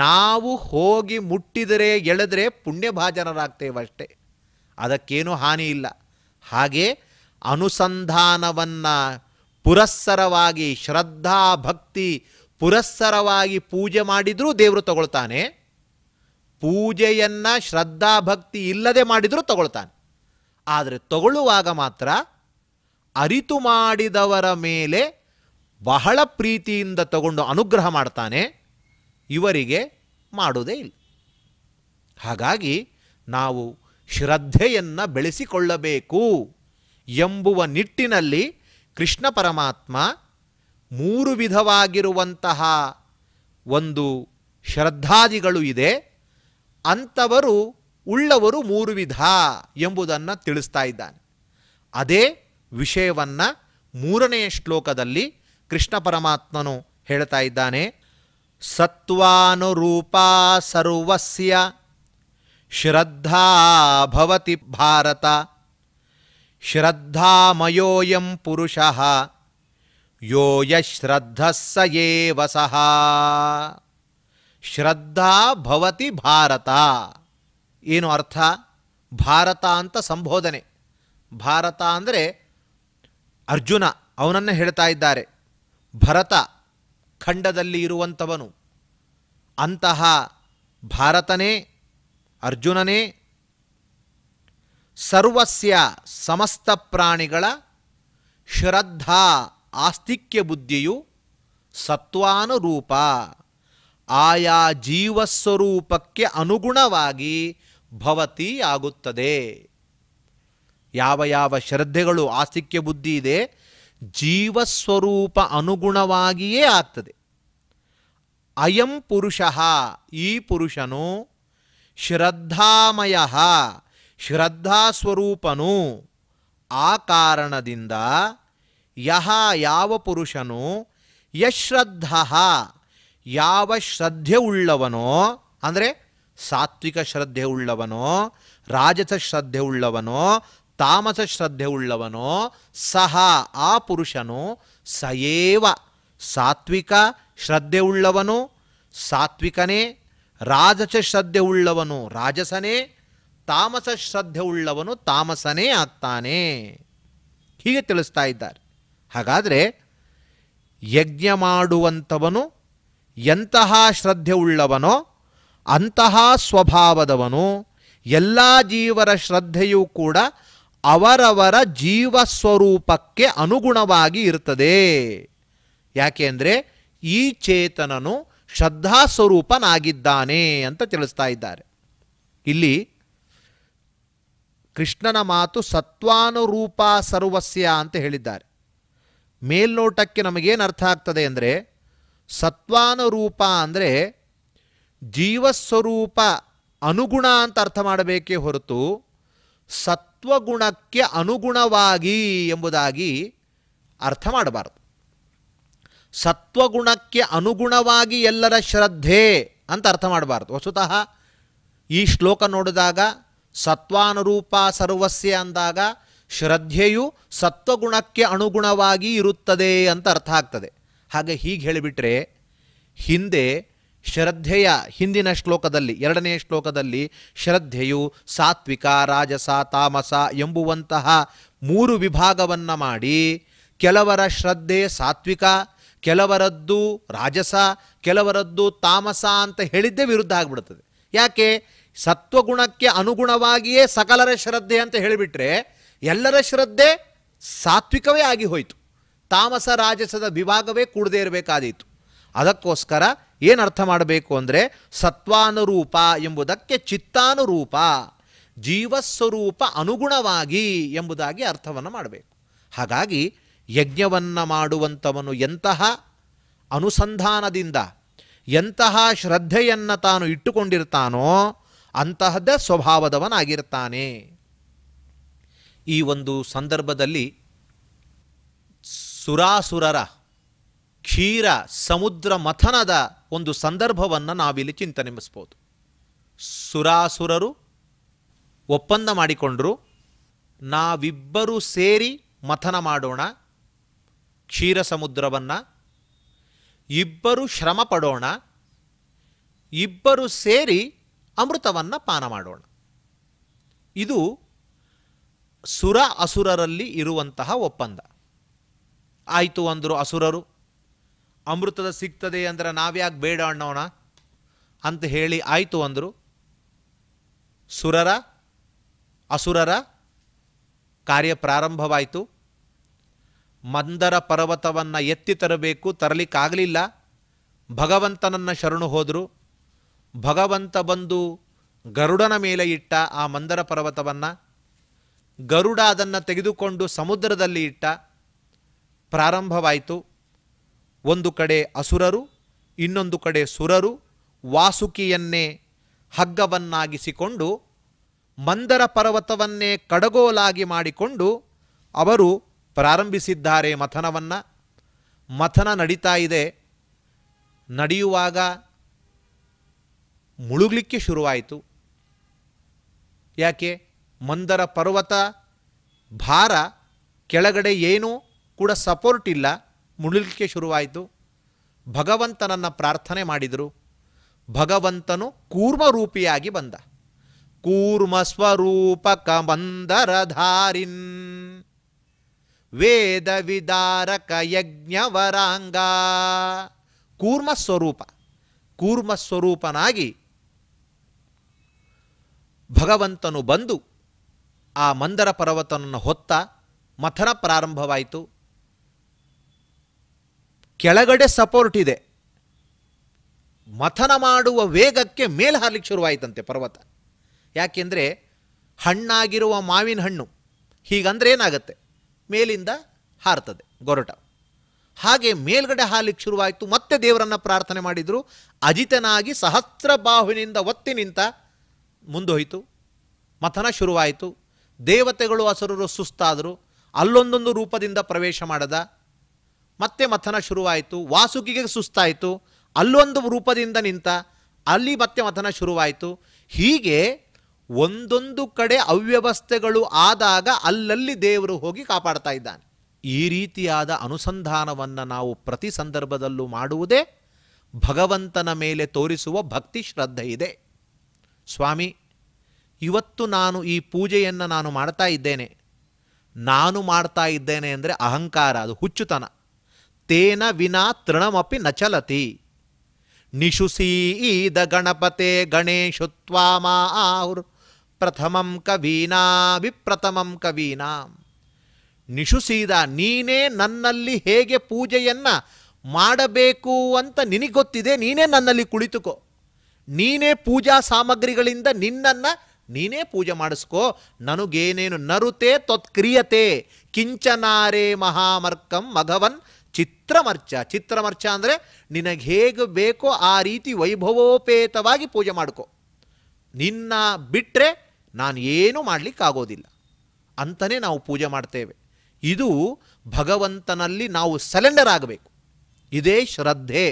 ನಾವು ಹೋಗಿ ಮುಟ್ಟಿದರೆ ಎಳೆದರೆ ಪುಣ್ಯಭಾಜನರಾಗ್ತೇವಷ್ಟೇ ಅದಕ್ಕೇನೂ ಹಾನಿ ಇಲ್ಲ ಹಾಗೆ ಅನುಸಂಧಾನವನ್ನು ಪುರಸ್ಸರವಾಗಿ ಶ್ರದ್ಧಾ ಭಕ್ತಿ ಪುರಸ್ಸರವಾಗಿ ಪೂಜೆ ಮಾಡಿದರೂ ದೇವರು ತಗೊಳ್ತಾನೆ ಪೂಜೆಯನ್ನು ಶ್ರದ್ಧಾ ಭಕ್ತಿ ಇಲ್ಲದೆ ಮಾಡಿದರೂ ತಗೊಳ್ತಾನೆ ಆದರೆ ತಗೊಳ್ಳುವಾಗ ಮಾತ್ರ ಅರಿತು ಮಾಡಿದವರ ಮೇಲೆ ಬಹಳ ಪ್ರೀತಿಯಿಂದ ತಗೊಂಡು ಅನುಗ್ರಹ ಮಾಡ್ತಾನೆ ಇವರಿಗೆ ಮಾಡುವುದೇ ಇಲ್ಲ ಹಾಗಾಗಿ ನಾವು ಶ್ರದ್ಧೆಯನ್ನು ಬೆಳೆಸಿಕೊಳ್ಳಬೇಕು ಎಂಬುವ ನಿಟ್ಟಿನಲ್ಲಿ ಕೃಷ್ಣ ಪರಮಾತ್ಮ ಮೂರು ವಿಧವಾಗಿರುವಂತಹ ಒಂದು ಶ್ರದ್ಧಾದಿಗಳು ಇದೆ ಅಂಥವರು ಉಳ್ಳವರು ಮೂರು ವಿಧ ಎಂಬುದನ್ನು ತಿಳಿಸ್ತಾ ಇದ್ದಾನೆ ಅದೇ ವಿಷಯವನ್ನು ಮೂರನೆಯ ಶ್ಲೋಕದಲ್ಲಿ ಕೃಷ್ಣ ಪರಮಾತ್ಮನು ಹೇಳ್ತಾ ಇದ್ದಾನೆ ಸತ್ವಾನುರೂಪ ಸರ್ವಸ್ಯ ಶ್ರದ್ಧಾ ಭವತಿ ಭಾರತ ಶ್ರದ್ಧಾಮಯೋಯಂ ಪುರುಷ ಯೋ ಯಶ್ರದ್ಧಸ್ಸ ಏವ ಸಹ ಶ್ರದ್ಧಾ ಭವತಿ ಭಾರತ ಏನು ಅರ್ಥ ಭಾರತ ಅಂತ ಸಂಬೋಧನೆ ಭಾರತ ಅಂದರೆ ಅರ್ಜುನ ಅವನನ್ನು ಹೇಳ್ತಾ ಇದ್ದಾರೆ ಭರತ ಖಂಡದಲ್ಲಿ ಇರುವಂಥವನು ಅಂತಹ ಭಾರತನೇ ಅರ್ಜುನನೇ ಸರ್ವಸ್ಯ ಸಮಸ್ತ ಪ್ರಾಣಿಗಳ ಶ್ರದ್ಧಾ ಆಸ್ತಿಕ್ಯ ಬುದ್ಧಿಯು ಸತ್ವಾನುರೂಪ ಆಯಾ ಜೀವಸ್ವರೂಪಕ್ಕೆ ಅನುಗುಣವಾಗಿ ಭವತಿ ಆಗುತ್ತದೆ ಯಾವ ಯಾವ ಶ್ರದ್ಧೆಗಳು ಆಸ್ತಿಕ್ಯ ಬುದ್ಧಿ ಇದೆ ಜೀವಸ್ವರೂಪ ಅನುಗುಣವಾಗಿಯೇ ಆಗ್ತದೆ ಅಯಂ ಪುರುಷ ಈ ಪುರುಷನು ಶ್ರದ್ಧಾಮಯ ಶ್ರದ್ಧಾಸ್ವರೂಪನು ಆ ಕಾರಣದಿಂದ ಯಹ ಯಾವ ಪುರುಷನು ಯಶ್ರದ್ಧ ಯಾವ ಶ್ರದ್ಧೆ ಉಳ್ಳವನೋ ಅಂದರೆ ಸಾತ್ವಿಕ ಶ್ರದ್ಧೆ ಉಳ್ಳವನೋ ರಾಜಸ ಶ್ರದ್ಧೆ ಉಳ್ಳವನೋ ತಾಮಸ ಶ್ರದ್ಧೆ ಉಳ್ಳವನೋ ಸಹ ಆ ಪುರುಷನು ಸಯೇವ ಸಾತ್ವಿಕ ಶ್ರದ್ಧೆ ಉಳ್ಳವನು ಸಾತ್ವಿಕನೇ ರಾಜಸ ಶ್ರದ್ಧೆ ಉಳ್ಳವನು ರಾಜಸನೇ ತಾಮಸ ಶ್ರದ್ಧೆ ಉಳ್ಳವನು ತಾಮಸನೇ ಆಗ್ತಾನೆ ಹೀಗೆ ತಿಳಿಸ್ತಾ ಇದ್ದಾರೆ ಹಾಗಾದರೆ ಯಜ್ಞ ಮಾಡುವಂಥವನು ಎಂತಹ ಶ್ರದ್ಧೆ ಉಳ್ಳವನೋ ಅಂತಹ ಸ್ವಭಾವದವನು ಎಲ್ಲ ಜೀವರ ಶ್ರದ್ಧೆಯೂ ಕೂಡ ಅವರವರ ಜೀವ ಸ್ವರೂಪಕ್ಕೆ ಅನುಗುಣವಾಗಿ ಇರ್ತದೆ ಯಾಕೆಂದರೆ ಈ ಚೇತನನು ಸ್ವರೂಪನಾಗಿದ್ದಾನೆ ಅಂತ ತಿಳಿಸ್ತಾ ಇದ್ದಾರೆ ಇಲ್ಲಿ ಕೃಷ್ಣನ ಮಾತು ಸತ್ವಾನುರೂಪ ಸರ್ವಸ್ಯ ಅಂತ ಹೇಳಿದ್ದಾರೆ ಮೇಲ್ನೋಟಕ್ಕೆ ನಮಗೇನು ಅರ್ಥ ಆಗ್ತದೆ ಅಂದರೆ ಸತ್ವಾನುರೂಪ ಅಂದರೆ ಜೀವಸ್ವರೂಪ ಅನುಗುಣ ಅಂತ ಅರ್ಥ ಮಾಡಬೇಕೇ ಹೊರತು ಸತ್ ಸತ್ವಗುಣಕ್ಕೆ ಅನುಗುಣವಾಗಿ ಎಂಬುದಾಗಿ ಅರ್ಥ ಮಾಡಬಾರದು ಸತ್ವಗುಣಕ್ಕೆ ಅನುಗುಣವಾಗಿ ಎಲ್ಲರ ಶ್ರದ್ಧೆ ಅಂತ ಅರ್ಥ ಮಾಡಬಾರ್ದು ವಸ್ತುತಃ ಈ ಶ್ಲೋಕ ನೋಡಿದಾಗ ಸತ್ವಾನುರೂಪ ಸರ್ವಸ್ಯ ಅಂದಾಗ ಶ್ರದ್ಧೆಯು ಸತ್ವಗುಣಕ್ಕೆ ಅನುಗುಣವಾಗಿ ಇರುತ್ತದೆ ಅಂತ ಅರ್ಥ ಆಗ್ತದೆ ಹಾಗೆ ಹೀಗೆ ಹೇಳಿಬಿಟ್ರೆ ಹಿಂದೆ ಶ್ರದ್ಧೆಯ ಹಿಂದಿನ ಶ್ಲೋಕದಲ್ಲಿ ಎರಡನೇ ಶ್ಲೋಕದಲ್ಲಿ ಶ್ರದ್ಧೆಯು ಸಾತ್ವಿಕ ರಾಜಸ ತಾಮಸ ಎಂಬುವಂತಹ ಮೂರು ವಿಭಾಗವನ್ನು ಮಾಡಿ ಕೆಲವರ ಶ್ರದ್ಧೆ ಸಾತ್ವಿಕ ಕೆಲವರದ್ದು ರಾಜಸ ಕೆಲವರದ್ದು ತಾಮಸ ಅಂತ ಹೇಳಿದ್ದೇ ವಿರುದ್ಧ ಆಗಿಬಿಡುತ್ತದೆ ಯಾಕೆ ಸತ್ವಗುಣಕ್ಕೆ ಅನುಗುಣವಾಗಿಯೇ ಸಕಲರ ಶ್ರದ್ಧೆ ಅಂತ ಹೇಳಿಬಿಟ್ರೆ ಎಲ್ಲರ ಶ್ರದ್ಧೆ ಸಾತ್ವಿಕವೇ ಆಗಿ ಹೋಯಿತು ತಾಮಸ ರಾಜಸದ ವಿಭಾಗವೇ ಕೂಡದೇ ಇರಬೇಕಾದೀತು ಅದಕ್ಕೋಸ್ಕರ ಏನು ಅರ್ಥ ಮಾಡಬೇಕು ಅಂದರೆ ಸತ್ವಾನುರೂಪ ಎಂಬುದಕ್ಕೆ ಚಿತ್ತಾನುರೂಪ ಜೀವಸ್ವರೂಪ ಅನುಗುಣವಾಗಿ ಎಂಬುದಾಗಿ ಅರ್ಥವನ್ನು ಮಾಡಬೇಕು ಹಾಗಾಗಿ ಯಜ್ಞವನ್ನು ಮಾಡುವಂಥವನು ಎಂತಹ ಅನುಸಂಧಾನದಿಂದ ಎಂತಹ ಶ್ರದ್ಧೆಯನ್ನು ತಾನು ಇಟ್ಟುಕೊಂಡಿರ್ತಾನೋ ಅಂತಹದ್ದೇ ಸ್ವಭಾವದವನಾಗಿರ್ತಾನೆ ಈ ಒಂದು ಸಂದರ್ಭದಲ್ಲಿ ಸುರಾಸುರರ ಕ್ಷೀರ ಸಮುದ್ರ ಮಥನದ ಒಂದು ಸಂದರ್ಭವನ್ನು ನಾವಿಲ್ಲಿ ಚಿಂತನೆಸ್ಬೋದು ಸುರಾಸುರರು ಒಪ್ಪಂದ ಮಾಡಿಕೊಂಡರು ನಾವಿಬ್ಬರು ಸೇರಿ ಮಥನ ಮಾಡೋಣ ಕ್ಷೀರ ಸಮುದ್ರವನ್ನು ಇಬ್ಬರು ಶ್ರಮ ಪಡೋಣ ಇಬ್ಬರು ಸೇರಿ ಅಮೃತವನ್ನು ಪಾನ ಮಾಡೋಣ ಇದು ಸುರ ಅಸುರರಲ್ಲಿ ಇರುವಂತಹ ಒಪ್ಪಂದ ಆಯಿತು ಅಂದರು ಅಸುರರು ಅಮೃತದ ಸಿಗ್ತದೆ ಅಂದ್ರೆ ನಾವ್ಯಾಕೆ ಬೇಡ ಅಣ್ಣವನ ಅಂತ ಹೇಳಿ ಆಯಿತು ಅಂದರು ಸುರರ ಅಸುರರ ಕಾರ್ಯ ಪ್ರಾರಂಭವಾಯಿತು ಮಂದರ ಪರ್ವತವನ್ನು ಎತ್ತಿ ತರಬೇಕು ತರಲಿಕ್ಕಾಗಲಿಲ್ಲ ಭಗವಂತನನ್ನು ಶರಣು ಹೋದರು ಭಗವಂತ ಬಂದು ಗರುಡನ ಮೇಲೆ ಇಟ್ಟ ಆ ಮಂದರ ಪರ್ವತವನ್ನು ಗರುಡ ಅದನ್ನು ತೆಗೆದುಕೊಂಡು ಸಮುದ್ರದಲ್ಲಿ ಇಟ್ಟ ಪ್ರಾರಂಭವಾಯಿತು ಒಂದು ಕಡೆ ಅಸುರರು ಇನ್ನೊಂದು ಕಡೆ ಸುರರು ವಾಸುಕಿಯನ್ನೇ ಹಗ್ಗವನ್ನಾಗಿಸಿಕೊಂಡು ಮಂದರ ಪರ್ವತವನ್ನೇ ಕಡಗೋಲಾಗಿ ಮಾಡಿಕೊಂಡು ಅವರು ಪ್ರಾರಂಭಿಸಿದ್ದಾರೆ ಮಥನವನ್ನು ಮಥನ ನಡೀತಾ ಇದೆ ನಡೆಯುವಾಗ ಮುಳುಗಲಿಕ್ಕೆ ಶುರುವಾಯಿತು ಯಾಕೆ ಮಂದರ ಪರ್ವತ ಭಾರ ಕೆಳಗಡೆ ಏನೂ ಕೂಡ ಸಪೋರ್ಟ್ ಇಲ್ಲ ಮುಳುಲಿಕ್ಕೆ ಶುರುವಾಯಿತು ಭಗವಂತನನ್ನು ಪ್ರಾರ್ಥನೆ ಮಾಡಿದರು ಭಗವಂತನು ಕೂರ್ಮರೂಪಿಯಾಗಿ ಬಂದ ಕೂರ್ಮ ಸ್ವರೂಪ ಕಮಂದರಧಾರಿನ್ ವೇದ ವಿದಾರಕ ಯಜ್ಞವರಾಂಗ ಕೂರ್ಮ ಸ್ವರೂಪ ಕೂರ್ಮ ಸ್ವರೂಪನಾಗಿ ಭಗವಂತನು ಬಂದು ಆ ಮಂದರ ಪರ್ವತನನ್ನು ಹೊತ್ತ ಮಥನ ಪ್ರಾರಂಭವಾಯಿತು ಕೆಳಗಡೆ ಸಪೋರ್ಟ್ ಇದೆ ಮಥನ ಮಾಡುವ ವೇಗಕ್ಕೆ ಮೇಲೆ ಹಾರ್ಲಿಕ್ಕೆ ಶುರುವಾಯಿತಂತೆ ಪರ್ವತ ಯಾಕೆಂದರೆ ಹಣ್ಣಾಗಿರುವ ಮಾವಿನ ಹಣ್ಣು ಹೀಗಂದ್ರೆ ಏನಾಗುತ್ತೆ ಮೇಲಿಂದ ಹಾರ್ತದೆ ಗೊರಟ ಹಾಗೆ ಮೇಲ್ಗಡೆ ಹಾರಲಿಕ್ಕೆ ಶುರುವಾಯಿತು ಮತ್ತೆ ದೇವರನ್ನು ಪ್ರಾರ್ಥನೆ ಮಾಡಿದರು ಅಜಿತನಾಗಿ ಸಹಸ್ರ ಬಾಹುವಿನಿಂದ ಒತ್ತಿ ನಿಂತ ಮುಂದೋಯಿತು ಮಥನ ಶುರುವಾಯಿತು ದೇವತೆಗಳು ಹಸರರು ಸುಸ್ತಾದರು ಅಲ್ಲೊಂದೊಂದು ರೂಪದಿಂದ ಪ್ರವೇಶ ಮಾಡದ ಮತ್ತೆ ಮಥನ ಶುರುವಾಯಿತು ವಾಸುಕಿಗೆ ಸುಸ್ತಾಯಿತು ಅಲ್ಲೊಂದು ರೂಪದಿಂದ ನಿಂತ ಅಲ್ಲಿ ಮತ್ತೆ ಮಥನ ಶುರುವಾಯಿತು ಹೀಗೆ ಒಂದೊಂದು ಕಡೆ ಅವ್ಯವಸ್ಥೆಗಳು ಆದಾಗ ಅಲ್ಲಲ್ಲಿ ದೇವರು ಹೋಗಿ ಕಾಪಾಡ್ತಾ ಇದ್ದಾನೆ ಈ ರೀತಿಯಾದ ಅನುಸಂಧಾನವನ್ನು ನಾವು ಪ್ರತಿ ಸಂದರ್ಭದಲ್ಲೂ ಮಾಡುವುದೇ ಭಗವಂತನ ಮೇಲೆ ತೋರಿಸುವ ಭಕ್ತಿ ಶ್ರದ್ಧೆ ಇದೆ ಸ್ವಾಮಿ ಇವತ್ತು ನಾನು ಈ ಪೂಜೆಯನ್ನು ನಾನು ಮಾಡ್ತಾ ಇದ್ದೇನೆ ನಾನು ಮಾಡ್ತಾ ಇದ್ದೇನೆ ಅಂದರೆ ಅಹಂಕಾರ ಅದು ಹುಚ್ಚುತನ ತೇನ ವಿನಾ ಚಲತಿ ನಚಲತಿ ನಿಶುಸೀದ ಗಣಪತೆ ಗಣೇಶು ಆಹುರ್ ಪ್ರಥಮಂ ಕವೀನಾ ವಿಪ್ರಥಮಂ ಕವೀನಾ ನಿಶುಸೀದ ನೀನೇ ನನ್ನಲ್ಲಿ ಹೇಗೆ ಪೂಜೆಯನ್ನು ಮಾಡಬೇಕು ಅಂತ ನಿನಗೊತ್ತಿದೆ ನೀನೇ ನನ್ನಲ್ಲಿ ಕುಳಿತುಕೋ ನೀನೇ ಪೂಜಾ ಸಾಮಗ್ರಿಗಳಿಂದ ನಿನ್ನನ್ನು ನೀನೇ ಪೂಜೆ ಮಾಡಿಸ್ಕೋ ನನಗೇನೇನು ನರುತೆ ತ್ವತ್ಕ್ರಿಯತೆ ಕಿಂಚನಾರೇ ಮಹಾಮರ್ಕಂ ಮಘವನ್ ಚಿತ್ರಮರ್ಚ ಚಿತ್ರಮರ್ಚ ಅಂದರೆ ನಿನಗೆ ಹೇಗೆ ಬೇಕೋ ಆ ರೀತಿ ವೈಭವೋಪೇತವಾಗಿ ಪೂಜೆ ಮಾಡ್ಕೋ ನಿನ್ನ ಬಿಟ್ಟರೆ ನಾನು ಏನೂ ಮಾಡಲಿಕ್ಕಾಗೋದಿಲ್ಲ ಅಂತಲೇ ನಾವು ಪೂಜೆ ಮಾಡ್ತೇವೆ ಇದು ಭಗವಂತನಲ್ಲಿ ನಾವು ಸಲೆಂಡರ್ ಆಗಬೇಕು ಇದೇ ಶ್ರದ್ಧೆ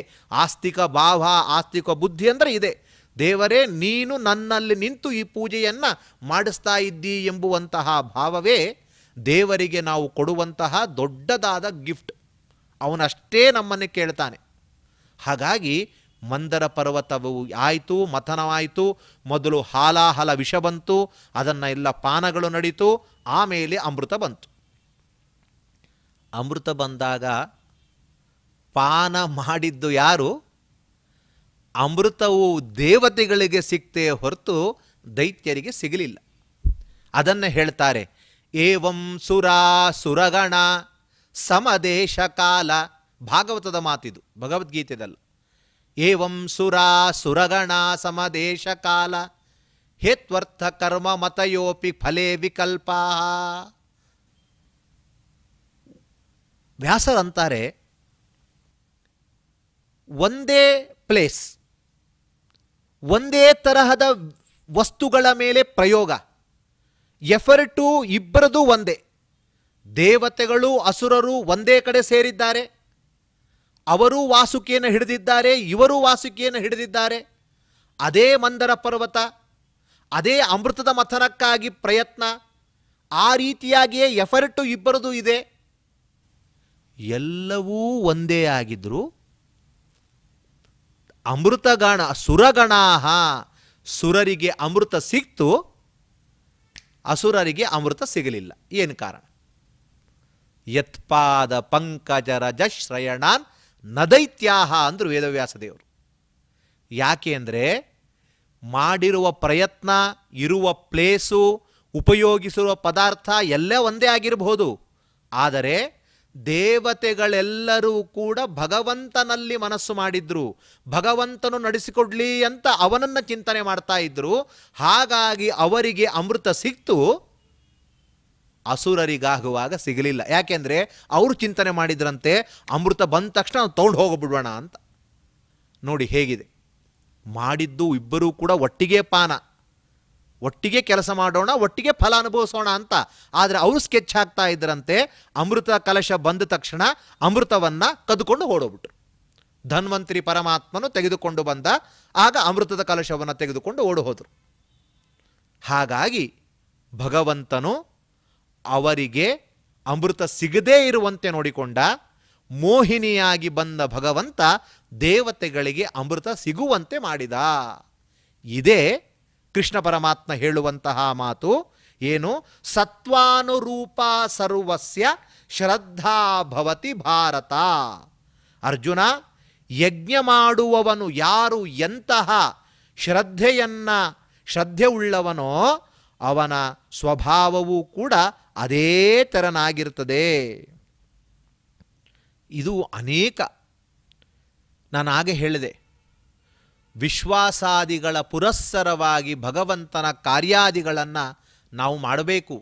ಆಸ್ತಿಕ ಭಾವ ಆಸ್ತಿಕ ಬುದ್ಧಿ ಅಂದರೆ ಇದೆ ದೇವರೇ ನೀನು ನನ್ನಲ್ಲಿ ನಿಂತು ಈ ಪೂಜೆಯನ್ನು ಮಾಡಿಸ್ತಾ ಇದ್ದೀ ಎಂಬುವಂತಹ ಭಾವವೇ ದೇವರಿಗೆ ನಾವು ಕೊಡುವಂತಹ ದೊಡ್ಡದಾದ ಗಿಫ್ಟ್ ಅವನಷ್ಟೇ ನಮ್ಮನ್ನು ಕೇಳ್ತಾನೆ ಹಾಗಾಗಿ ಮಂದರ ಪರ್ವತವು ಆಯಿತು ಮಥನವಾಯಿತು ಮೊದಲು ಹಾಲಾಹಲ ವಿಷ ಬಂತು ಅದನ್ನು ಎಲ್ಲ ಪಾನಗಳು ನಡೀತು ಆಮೇಲೆ ಅಮೃತ ಬಂತು ಅಮೃತ ಬಂದಾಗ ಪಾನ ಮಾಡಿದ್ದು ಯಾರು ಅಮೃತವು ದೇವತೆಗಳಿಗೆ ಸಿಕ್ತೇ ಹೊರತು ದೈತ್ಯರಿಗೆ ಸಿಗಲಿಲ್ಲ ಅದನ್ನು ಹೇಳ್ತಾರೆ ಏವಂ ಸುರ ಸುರಗಣ ಸಮದೇಶ ಕಾಲ ಭಾಗವತದ ಮಾತಿದು ಭಗವದ್ಗೀತೆದಲ್ಲ ಏವಂ ಸುರಗಣಾ ಸುರಗಣ ಸಮದೇಶ ಕಾಲ ಹೇತ್ವರ್ಥ ಕರ್ಮ ಮತಯೋಪಿ ಫಲೇ ವಿಕಲ್ಪ ವ್ಯಾಸರಂತಾರೆ ಒಂದೇ ಪ್ಲೇಸ್ ಒಂದೇ ತರಹದ ವಸ್ತುಗಳ ಮೇಲೆ ಪ್ರಯೋಗ ಎಫರ್ಟು ಇಬ್ಬರದು ಒಂದೇ ದೇವತೆಗಳು ಅಸುರರು ಒಂದೇ ಕಡೆ ಸೇರಿದ್ದಾರೆ ಅವರೂ ವಾಸುಕಿಯನ್ನು ಹಿಡಿದಿದ್ದಾರೆ ಇವರೂ ವಾಸುಕಿಯನ್ನು ಹಿಡಿದಿದ್ದಾರೆ ಅದೇ ಮಂದರ ಪರ್ವತ ಅದೇ ಅಮೃತದ ಮಥನಕ್ಕಾಗಿ ಪ್ರಯತ್ನ ಆ ರೀತಿಯಾಗಿಯೇ ಎಫರ್ಟು ಇಬ್ಬರದು ಇದೆ ಎಲ್ಲವೂ ಒಂದೇ ಆಗಿದ್ದರೂ ಅಮೃತಗಣ ಸುರಗಣಾಹ ಸುರರಿಗೆ ಅಮೃತ ಸಿಕ್ತು ಅಸುರರಿಗೆ ಅಮೃತ ಸಿಗಲಿಲ್ಲ ಏನು ಕಾರಣ ಯತ್ಪಾದ ಪಂಕಜರಜ ಶ್ರಯಣಾನ್ ನದೈತ್ಯಾಹ ಅಂದರು ವೇದವ್ಯಾಸ ದೇವರು ಯಾಕೆ ಅಂದರೆ ಮಾಡಿರುವ ಪ್ರಯತ್ನ ಇರುವ ಪ್ಲೇಸು ಉಪಯೋಗಿಸಿರುವ ಪದಾರ್ಥ ಎಲ್ಲ ಒಂದೇ ಆಗಿರಬಹುದು ಆದರೆ ದೇವತೆಗಳೆಲ್ಲರೂ ಕೂಡ ಭಗವಂತನಲ್ಲಿ ಮನಸ್ಸು ಮಾಡಿದ್ರು ಭಗವಂತನು ನಡೆಸಿಕೊಡ್ಲಿ ಅಂತ ಅವನನ್ನು ಚಿಂತನೆ ಮಾಡ್ತಾ ಇದ್ರು ಹಾಗಾಗಿ ಅವರಿಗೆ ಅಮೃತ ಸಿಕ್ತು ಅಸುರರಿಗಾಗುವಾಗ ಸಿಗಲಿಲ್ಲ ಯಾಕೆಂದರೆ ಅವರು ಚಿಂತನೆ ಮಾಡಿದ್ರಂತೆ ಅಮೃತ ಬಂದ ತಕ್ಷಣ ನಾವು ತೊಗೊಂಡು ಹೋಗಿಬಿಡೋಣ ಅಂತ ನೋಡಿ ಹೇಗಿದೆ ಮಾಡಿದ್ದು ಇಬ್ಬರೂ ಕೂಡ ಒಟ್ಟಿಗೆ ಪಾನ ಒಟ್ಟಿಗೆ ಕೆಲಸ ಮಾಡೋಣ ಒಟ್ಟಿಗೆ ಫಲ ಅನುಭವಿಸೋಣ ಅಂತ ಆದರೆ ಅವರು ಸ್ಕೆಚ್ ಹಾಕ್ತಾ ಇದ್ದರಂತೆ ಅಮೃತ ಕಲಶ ಬಂದ ತಕ್ಷಣ ಅಮೃತವನ್ನು ಕದ್ಕೊಂಡು ಓಡೋಗ್ಬಿಟ್ರು ಧನ್ವಂತರಿ ಪರಮಾತ್ಮನು ತೆಗೆದುಕೊಂಡು ಬಂದ ಆಗ ಅಮೃತದ ಕಲಶವನ್ನು ತೆಗೆದುಕೊಂಡು ಓಡಿ ಹೋದರು ಹಾಗಾಗಿ ಭಗವಂತನು ಅವರಿಗೆ ಅಮೃತ ಸಿಗದೇ ಇರುವಂತೆ ನೋಡಿಕೊಂಡ ಮೋಹಿನಿಯಾಗಿ ಬಂದ ಭಗವಂತ ದೇವತೆಗಳಿಗೆ ಅಮೃತ ಸಿಗುವಂತೆ ಮಾಡಿದ ಇದೇ ಕೃಷ್ಣ ಪರಮಾತ್ಮ ಹೇಳುವಂತಹ ಮಾತು ಏನು ಸತ್ವಾನುರೂಪ ಸರ್ವಸ್ಯ ಶ್ರದ್ಧಾ ಭವತಿ ಭಾರತ ಅರ್ಜುನ ಯಜ್ಞ ಮಾಡುವವನು ಯಾರು ಎಂತಹ ಶ್ರದ್ಧೆಯನ್ನ ಶ್ರದ್ಧೆ ಉಳ್ಳವನೋ ಅವನ ಸ್ವಭಾವವೂ ಕೂಡ ಅದೇ ಥರನಾಗಿರ್ತದೆ ಇದು ಅನೇಕ ನಾನಾಗೆ ಹೇಳಿದೆ ವಿಶ್ವಾಸಾದಿಗಳ ಪುರಸ್ಸರವಾಗಿ ಭಗವಂತನ ಕಾರ್ಯಾದಿಗಳನ್ನು ನಾವು ಮಾಡಬೇಕು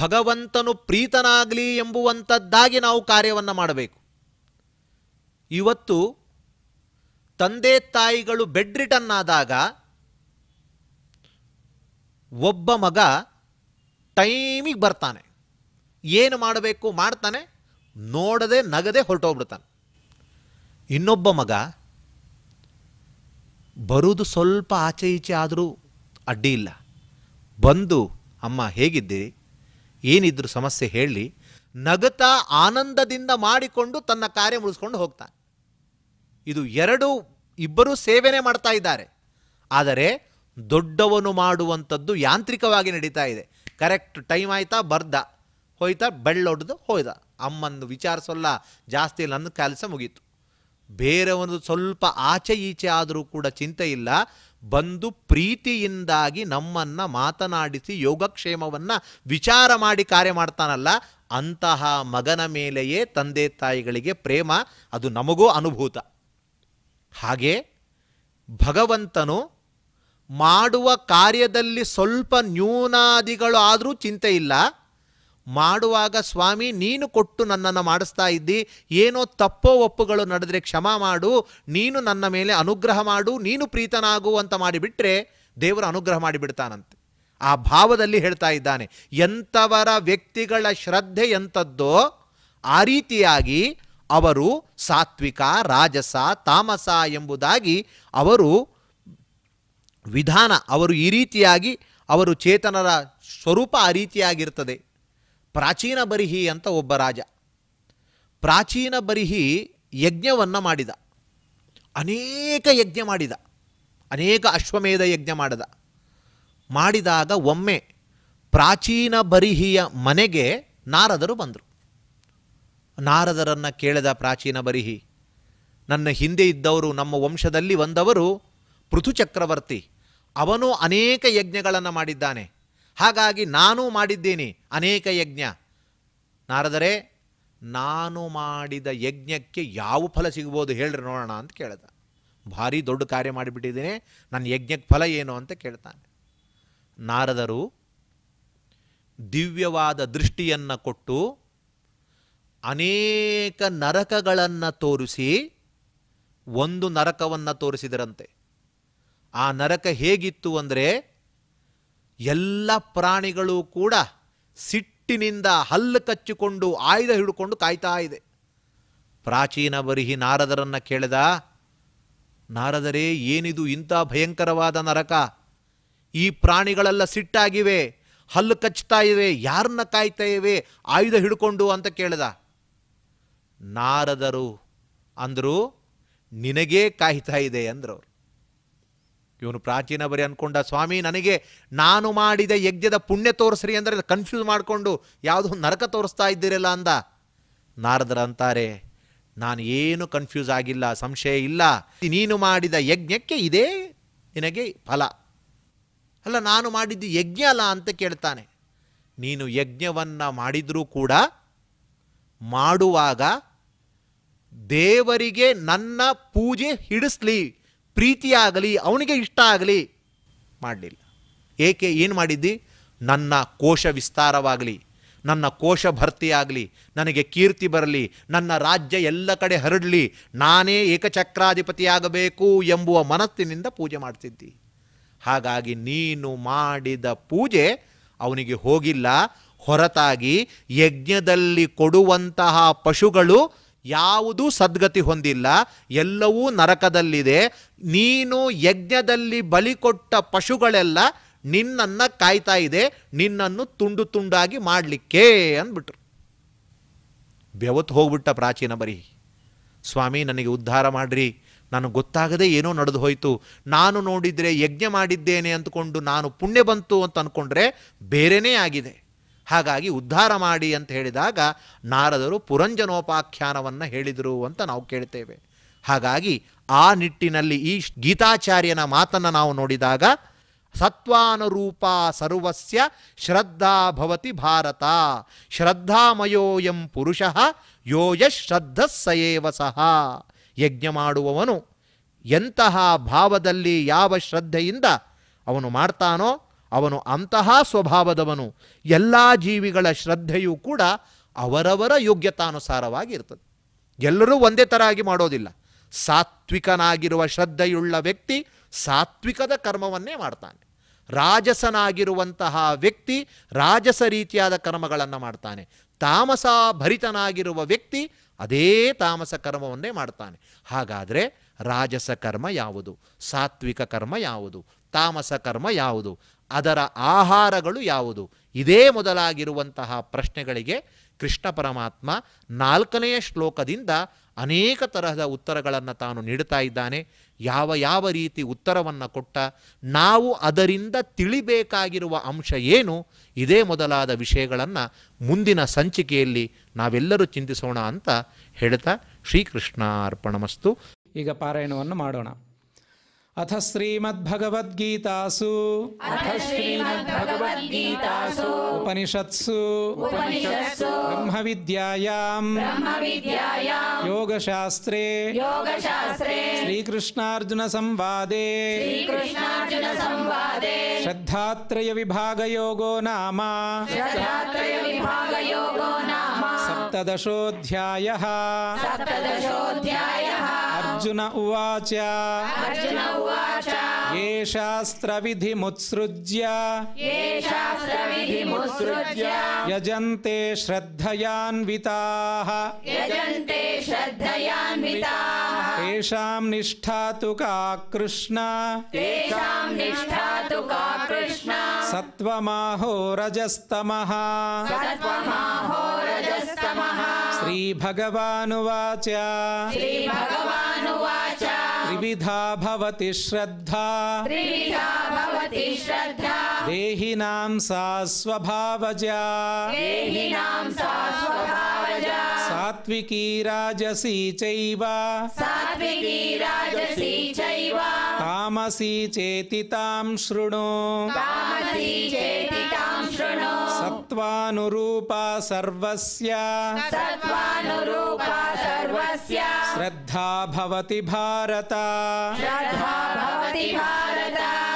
ಭಗವಂತನು ಪ್ರೀತನಾಗಲಿ ಎಂಬುವಂಥದ್ದಾಗಿ ನಾವು ಕಾರ್ಯವನ್ನು ಮಾಡಬೇಕು ಇವತ್ತು ತಂದೆ ತಾಯಿಗಳು ಬೆಡ್ ಆದಾಗ ಒಬ್ಬ ಮಗ ಟೈಮಿಗೆ ಬರ್ತಾನೆ ಏನು ಮಾಡಬೇಕು ಮಾಡ್ತಾನೆ ನೋಡದೆ ನಗದೆ ಹೊರಟೋಗ್ಬಿಡ್ತಾನೆ ಇನ್ನೊಬ್ಬ ಮಗ ಬರೋದು ಸ್ವಲ್ಪ ಆಚೆ ಈಚೆ ಆದರೂ ಅಡ್ಡಿ ಇಲ್ಲ ಬಂದು ಅಮ್ಮ ಹೇಗಿದ್ದೀರಿ ಏನಿದ್ರು ಸಮಸ್ಯೆ ಹೇಳಿ ನಗತಾ ಆನಂದದಿಂದ ಮಾಡಿಕೊಂಡು ತನ್ನ ಕಾರ್ಯ ಮುಗಿಸ್ಕೊಂಡು ಹೋಗ್ತಾನೆ ಇದು ಎರಡು ಇಬ್ಬರೂ ಸೇವೆನೇ ಮಾಡ್ತಾ ಇದ್ದಾರೆ ಆದರೆ ದೊಡ್ಡವನು ಮಾಡುವಂಥದ್ದು ಯಾಂತ್ರಿಕವಾಗಿ ನಡೀತಾ ಇದೆ ಕರೆಕ್ಟ್ ಟೈಮ್ ಆಯ್ತಾ ಬರ್ದ ಹೋಯ್ತಾ ಬೆಳ್ಳೊಡ್ದು ಹೋಯ್ದ ಅಮ್ಮನ್ನು ವಿಚಾರಿಸೋಲ್ಲ ಜಾಸ್ತಿ ನನ್ನ ಕೆಲಸ ಮುಗೀತು ಬೇರೆಯವನು ಸ್ವಲ್ಪ ಆಚೆ ಈಚೆ ಆದರೂ ಕೂಡ ಚಿಂತೆ ಇಲ್ಲ ಬಂದು ಪ್ರೀತಿಯಿಂದಾಗಿ ನಮ್ಮನ್ನು ಮಾತನಾಡಿಸಿ ಯೋಗಕ್ಷೇಮವನ್ನು ವಿಚಾರ ಮಾಡಿ ಕಾರ್ಯ ಮಾಡ್ತಾನಲ್ಲ ಅಂತಹ ಮಗನ ಮೇಲೆಯೇ ತಂದೆ ತಾಯಿಗಳಿಗೆ ಪ್ರೇಮ ಅದು ನಮಗೂ ಅನುಭೂತ ಹಾಗೆ ಭಗವಂತನು ಮಾಡುವ ಕಾರ್ಯದಲ್ಲಿ ಸ್ವಲ್ಪ ನ್ಯೂನಾದಿಗಳು ಆದರೂ ಚಿಂತೆ ಇಲ್ಲ ಮಾಡುವಾಗ ಸ್ವಾಮಿ ನೀನು ಕೊಟ್ಟು ನನ್ನನ್ನು ಮಾಡಿಸ್ತಾ ಇದ್ದಿ ಏನೋ ತಪ್ಪೋ ಒಪ್ಪುಗಳು ನಡೆದರೆ ಕ್ಷಮ ಮಾಡು ನೀನು ನನ್ನ ಮೇಲೆ ಅನುಗ್ರಹ ಮಾಡು ನೀನು ಪ್ರೀತನಾಗುವಂತ ಮಾಡಿಬಿಟ್ರೆ ದೇವರು ಅನುಗ್ರಹ ಮಾಡಿಬಿಡ್ತಾನಂತೆ ಆ ಭಾವದಲ್ಲಿ ಹೇಳ್ತಾ ಇದ್ದಾನೆ ಎಂಥವರ ವ್ಯಕ್ತಿಗಳ ಶ್ರದ್ಧೆ ಎಂಥದ್ದೋ ಆ ರೀತಿಯಾಗಿ ಅವರು ಸಾತ್ವಿಕ ರಾಜಸ ತಾಮಸ ಎಂಬುದಾಗಿ ಅವರು ವಿಧಾನ ಅವರು ಈ ರೀತಿಯಾಗಿ ಅವರು ಚೇತನರ ಸ್ವರೂಪ ಆ ರೀತಿಯಾಗಿರ್ತದೆ ಪ್ರಾಚೀನ ಬರಿಹಿ ಅಂತ ಒಬ್ಬ ರಾಜ ಪ್ರಾಚೀನ ಬರಿಹಿ ಯಜ್ಞವನ್ನು ಮಾಡಿದ ಅನೇಕ ಯಜ್ಞ ಮಾಡಿದ ಅನೇಕ ಅಶ್ವಮೇಧ ಯಜ್ಞ ಮಾಡಿದ ಮಾಡಿದಾಗ ಒಮ್ಮೆ ಪ್ರಾಚೀನ ಬರಿಹಿಯ ಮನೆಗೆ ನಾರದರು ಬಂದರು ನಾರದರನ್ನು ಕೇಳಿದ ಪ್ರಾಚೀನ ಬರಿಹಿ ನನ್ನ ಹಿಂದೆ ಇದ್ದವರು ನಮ್ಮ ವಂಶದಲ್ಲಿ ಬಂದವರು ಪೃಥು ಚಕ್ರವರ್ತಿ ಅವನು ಅನೇಕ ಯಜ್ಞಗಳನ್ನು ಮಾಡಿದ್ದಾನೆ ಹಾಗಾಗಿ ನಾನು ಮಾಡಿದ್ದೀನಿ ಅನೇಕ ಯಜ್ಞ ನಾರದರೆ ನಾನು ಮಾಡಿದ ಯಜ್ಞಕ್ಕೆ ಯಾವ ಫಲ ಸಿಗ್ಬೋದು ಹೇಳ್ರಿ ನೋಡೋಣ ಅಂತ ಕೇಳಿದ ಭಾರಿ ದೊಡ್ಡ ಕಾರ್ಯ ಮಾಡಿಬಿಟ್ಟಿದ್ದೀನಿ ನನ್ನ ಯಜ್ಞಕ್ಕೆ ಫಲ ಏನು ಅಂತ ಕೇಳ್ತಾನೆ ನಾರದರು ದಿವ್ಯವಾದ ದೃಷ್ಟಿಯನ್ನು ಕೊಟ್ಟು ಅನೇಕ ನರಕಗಳನ್ನು ತೋರಿಸಿ ಒಂದು ನರಕವನ್ನು ತೋರಿಸಿದರಂತೆ ಆ ನರಕ ಹೇಗಿತ್ತು ಅಂದರೆ ಎಲ್ಲ ಪ್ರಾಣಿಗಳು ಕೂಡ ಸಿಟ್ಟಿನಿಂದ ಹಲ್ಲು ಕಚ್ಚಿಕೊಂಡು ಆಯುಧ ಹಿಡ್ಕೊಂಡು ಕಾಯ್ತಾ ಇದೆ ಪ್ರಾಚೀನ ಬರಿಹಿ ನಾರದರನ್ನು ಕೇಳಿದ ನಾರದರೇ ಏನಿದು ಇಂಥ ಭಯಂಕರವಾದ ನರಕ ಈ ಪ್ರಾಣಿಗಳೆಲ್ಲ ಸಿಟ್ಟಾಗಿವೆ ಹಲ್ಲು ಕಚ್ತಾ ಇವೆ ಯಾರನ್ನ ಕಾಯ್ತಾ ಇವೆ ಆಯುಧ ಹಿಡ್ಕೊಂಡು ಅಂತ ಕೇಳಿದ ನಾರದರು ಅಂದರು ನಿನಗೇ ಕಾಯ್ತಾ ಇದೆ ಅಂದ್ರವ್ರು ಇವನು ಪ್ರಾಚೀನ ಬರಿ ಅಂದ್ಕೊಂಡ ಸ್ವಾಮಿ ನನಗೆ ನಾನು ಮಾಡಿದ ಯಜ್ಞದ ಪುಣ್ಯ ತೋರಿಸ್ರಿ ಅಂದರೆ ಕನ್ಫ್ಯೂಸ್ ಮಾಡಿಕೊಂಡು ಯಾವುದು ನರಕ ತೋರಿಸ್ತಾ ಇದ್ದೀರಲ್ಲ ಅಂದ ನಾರದರ ಅಂತಾರೆ ನಾನು ಏನು ಕನ್ಫ್ಯೂಸ್ ಆಗಿಲ್ಲ ಸಂಶಯ ಇಲ್ಲ ನೀನು ಮಾಡಿದ ಯಜ್ಞಕ್ಕೆ ಇದೇ ನಿನಗೆ ಫಲ ಅಲ್ಲ ನಾನು ಮಾಡಿದ್ದು ಯಜ್ಞ ಅಲ್ಲ ಅಂತ ಕೇಳ್ತಾನೆ ನೀನು ಯಜ್ಞವನ್ನು ಮಾಡಿದರೂ ಕೂಡ ಮಾಡುವಾಗ ದೇವರಿಗೆ ನನ್ನ ಪೂಜೆ ಹಿಡಿಸ್ಲಿ ಪ್ರೀತಿಯಾಗಲಿ ಅವನಿಗೆ ಇಷ್ಟ ಆಗಲಿ ಮಾಡಲಿಲ್ಲ ಏಕೆ ಏನು ಮಾಡಿದ್ದಿ ನನ್ನ ಕೋಶ ವಿಸ್ತಾರವಾಗಲಿ ನನ್ನ ಕೋಶ ಭರ್ತಿಯಾಗಲಿ ನನಗೆ ಕೀರ್ತಿ ಬರಲಿ ನನ್ನ ರಾಜ್ಯ ಎಲ್ಲ ಕಡೆ ಹರಡಲಿ ನಾನೇ ಏಕಚಕ್ರಾಧಿಪತಿಯಾಗಬೇಕು ಎಂಬುವ ಮನಸ್ಸಿನಿಂದ ಪೂಜೆ ಮಾಡ್ತಿದ್ದಿ ಹಾಗಾಗಿ ನೀನು ಮಾಡಿದ ಪೂಜೆ ಅವನಿಗೆ ಹೋಗಿಲ್ಲ ಹೊರತಾಗಿ ಯಜ್ಞದಲ್ಲಿ ಕೊಡುವಂತಹ ಪಶುಗಳು ಯಾವುದೂ ಸದ್ಗತಿ ಹೊಂದಿಲ್ಲ ಎಲ್ಲವೂ ನರಕದಲ್ಲಿದೆ ನೀನು ಯಜ್ಞದಲ್ಲಿ ಬಲಿ ಕೊಟ್ಟ ಪಶುಗಳೆಲ್ಲ ನಿನ್ನನ್ನು ಕಾಯ್ತಾ ಇದೆ ನಿನ್ನನ್ನು ತುಂಡು ತುಂಡಾಗಿ ಮಾಡಲಿಕ್ಕೆ ಅಂದ್ಬಿಟ್ರು ಬೆವತ್ತು ಹೋಗ್ಬಿಟ್ಟ ಪ್ರಾಚೀನ ಬರೀ ಸ್ವಾಮಿ ನನಗೆ ಉದ್ಧಾರ ಮಾಡ್ರಿ ನನಗೆ ಗೊತ್ತಾಗದೆ ಏನೋ ನಡೆದು ಹೋಯಿತು ನಾನು ನೋಡಿದರೆ ಯಜ್ಞ ಮಾಡಿದ್ದೇನೆ ಅಂದ್ಕೊಂಡು ನಾನು ಪುಣ್ಯ ಬಂತು ಅಂತ ಅಂದ್ಕೊಂಡ್ರೆ ಬೇರೆಯೇ ಆಗಿದೆ ಹಾಗಾಗಿ ಉದ್ಧಾರ ಮಾಡಿ ಅಂತ ಹೇಳಿದಾಗ ನಾರದರು ಪುರಂಜನೋಪಾಖ್ಯಾನವನ್ನು ಹೇಳಿದರು ಅಂತ ನಾವು ಕೇಳ್ತೇವೆ ಹಾಗಾಗಿ ಆ ನಿಟ್ಟಿನಲ್ಲಿ ಈ ಗೀತಾಚಾರ್ಯನ ಮಾತನ್ನು ನಾವು ನೋಡಿದಾಗ ಸತ್ವಾನುರೂಪ ಸರ್ವಸ್ಯ ಶ್ರದ್ಧಾ ಭವತಿ ಭಾರತ ಶ್ರದ್ಧಾಮಯೋಯಂ ಪುರುಷಃ ಯೋಯ ಶ್ರದ್ಧ ಸಯೇವ ಸಹ ಯಜ್ಞ ಮಾಡುವವನು ಎಂತಹ ಭಾವದಲ್ಲಿ ಯಾವ ಶ್ರದ್ಧೆಯಿಂದ ಅವನು ಮಾಡ್ತಾನೋ ಅವನು ಅಂತಹ ಸ್ವಭಾವದವನು ಎಲ್ಲ ಜೀವಿಗಳ ಶ್ರದ್ಧೆಯೂ ಕೂಡ ಅವರವರ ಯೋಗ್ಯತಾನುಸಾರವಾಗಿ ಇರ್ತದೆ ಎಲ್ಲರೂ ಒಂದೇ ಥರ ಆಗಿ ಮಾಡೋದಿಲ್ಲ ಸಾತ್ವಿಕನಾಗಿರುವ ಶ್ರದ್ಧೆಯುಳ್ಳ ವ್ಯಕ್ತಿ ಸಾತ್ವಿಕದ ಕರ್ಮವನ್ನೇ ಮಾಡ್ತಾನೆ ರಾಜಸನಾಗಿರುವಂತಹ ವ್ಯಕ್ತಿ ರಾಜಸ ರೀತಿಯಾದ ಕರ್ಮಗಳನ್ನು ಮಾಡ್ತಾನೆ ತಾಮಸ ಭರಿತನಾಗಿರುವ ವ್ಯಕ್ತಿ ಅದೇ ತಾಮಸ ಕರ್ಮವನ್ನೇ ಮಾಡ್ತಾನೆ ಹಾಗಾದರೆ ರಾಜಸ ಕರ್ಮ ಯಾವುದು ಸಾತ್ವಿಕ ಕರ್ಮ ಯಾವುದು ತಾಮಸ ಕರ್ಮ ಯಾವುದು ಅದರ ಆಹಾರಗಳು ಯಾವುದು ಇದೇ ಮೊದಲಾಗಿರುವಂತಹ ಪ್ರಶ್ನೆಗಳಿಗೆ ಕೃಷ್ಣ ಪರಮಾತ್ಮ ನಾಲ್ಕನೆಯ ಶ್ಲೋಕದಿಂದ ಅನೇಕ ತರಹದ ಉತ್ತರಗಳನ್ನು ತಾನು ನೀಡುತ್ತಾ ಇದ್ದಾನೆ ಯಾವ ಯಾವ ರೀತಿ ಉತ್ತರವನ್ನು ಕೊಟ್ಟ ನಾವು ಅದರಿಂದ ತಿಳಿಬೇಕಾಗಿರುವ ಅಂಶ ಏನು ಇದೇ ಮೊದಲಾದ ವಿಷಯಗಳನ್ನು ಮುಂದಿನ ಸಂಚಿಕೆಯಲ್ಲಿ ನಾವೆಲ್ಲರೂ ಚಿಂತಿಸೋಣ ಅಂತ ಹೇಳ್ತಾ ಶ್ರೀಕೃಷ್ಣ ಅರ್ಪಣಮಸ್ತು ಈಗ ಪಾರಾಯಣವನ್ನು ಮಾಡೋಣ अथ
श्रीमद्भगवद्गीतासु
अथ श्रीमद्भगवद्गीतासु
उपनिषत्सु उपनिषत्सु ब्रह्मविद्यायाम् ब्रह्मविद्यायाम् योगशास्त्रे श्रीकृष्णार्जुनसंवादे
नाम
श्रद्धात्रयविभागयोगो नाम सप्तदशोऽध्यायः
सप्तदशोऽध्यायः
अर्जुन उवाच अर्जुन उवाच ये शास्त्रविधिमुत्सृज्य
ये मुत्सृज्य
यजन्ते श्रद्धयान्विताः
यजन्ते श्रद्धयान्विताः
तेषां निष्ठा तु का कृष्ण तेषां
निष्ठा तु का कृष्णा
रजस्तमः
रजस्तमः
त्रिविधा भवति श्रद्धा त्रिविधा भवति श्रद्धा देहिनां सा स्वभावजा देहिनां
सा स्वभावजा
सात्विकी राजसी चैव सात्विकी राजसी चैव तामसी चेति तां शृणु तामसी चेति तां शृणु सत्वानुरूपा सर्वस्य सत्वानुरूपा सर्वस्य श्रद्धा श्रद्धा भवति भारत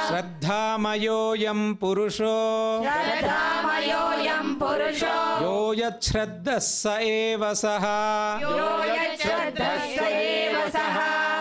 श्रद्धा भवति पुरुषो यो यच्छ्रद्धः एव सः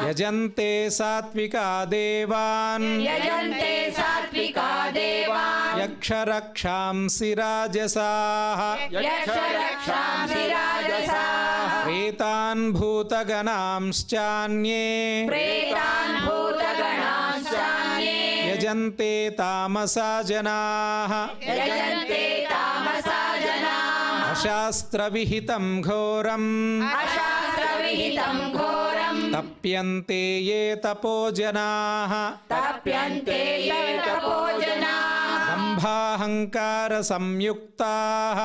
यजन्ते सात्विका देवान् यजन्ते
सात्विका देवान्
यक्षरक्षांसि राजसाः यक्षरक्षांसि
राजसाः
प्रेतान् भूतगणांश्चान्ये प्रेतान् भूतगणांश्चान्ये यजन्ते तामसा जनाः यजन्ते तामसा जनाः अशास्त्रविहितं
घोरम्
तप्यन्ते ये तपो जनाः तप्यन्ते ये तपो जनाः दम्भाहङ्कारसंयुक्ताः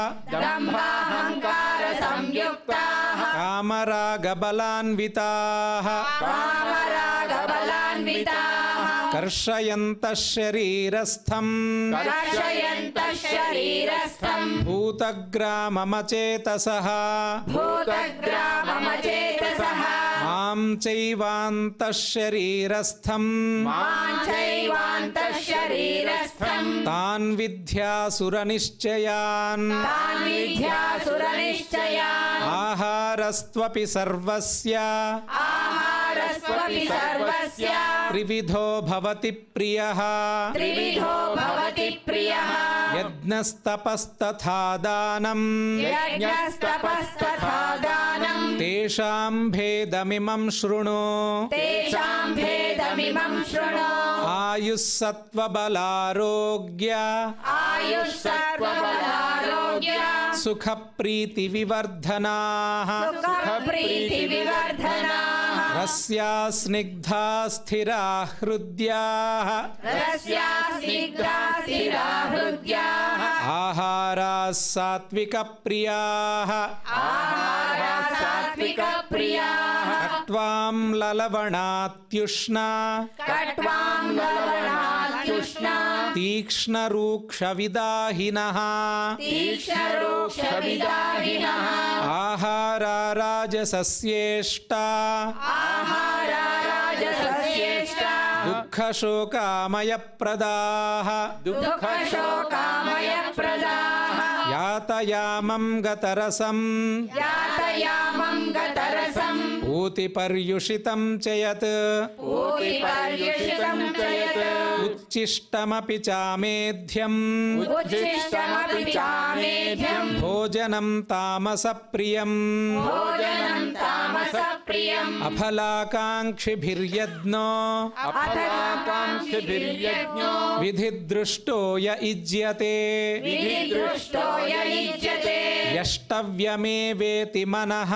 कामराग बलान्विताः कामराग
बलान्विताः
कर्षयन्तः शरीरस्थम् कर्षयन्तः
शरीरस्थम्
भूतग्राममचेतसः भूतग्राममचेतसः मां चैवान्तः शरीरस्थम् मां
चैवान्तः शरीरस्थम्
तान् विद्यासुरनिश्चयान् तान्
विद्यासुरनिश्चयान्
आह रस्त्वपि सर्वस्य सरस्वती सर्वस्य त्रिविधो भवति प्रियः त्रिविधो
भवति प्रियः
यज्ञस्तपस्तथा दानम् यज्ञस्तपस्तथा दानम् तेषां भेदमिमं शृणु
तेषां भेदमिमं शृणु
सुखप्रीतिविवर्धनाः सुखप्रीतिविवर्धनाः रस्या स्निग्धा स्थिरा हृद्याः रस्या स्निग्धा स्थिरा हृद्याः आहाराः सात्विकप्रियाः आहाराः सात्विकप्रियाः कट्वां ललवणात्युष्णा कट्वां
ललवणात्युष्णा रूक्ष
तीक्ष्णरूक्षविदाहिनः आहारा राजसस्येष्टा दुःखशोकामयप्रदाः दुःखशोकामयप्रदाः यातयामं गतरसं
यातयामं गतरसं
पूतिपर्युषितं च यत् पूतिपर्युषितं
च यत्
उच्छिष्टमपि चामेध्यम् उच्छिष्टमपि चामेध्यम् भोजनं तामसप्रियम् भोजनं तामसप्रियम् अफलाकांक्षिभिर्यज्ञो
अफलाकांक्षिभिर्यज्ञो
विधिदृष्टो य इज्यते विधिदृष्टो य इज्यते यष्टव्यमेवेति मनः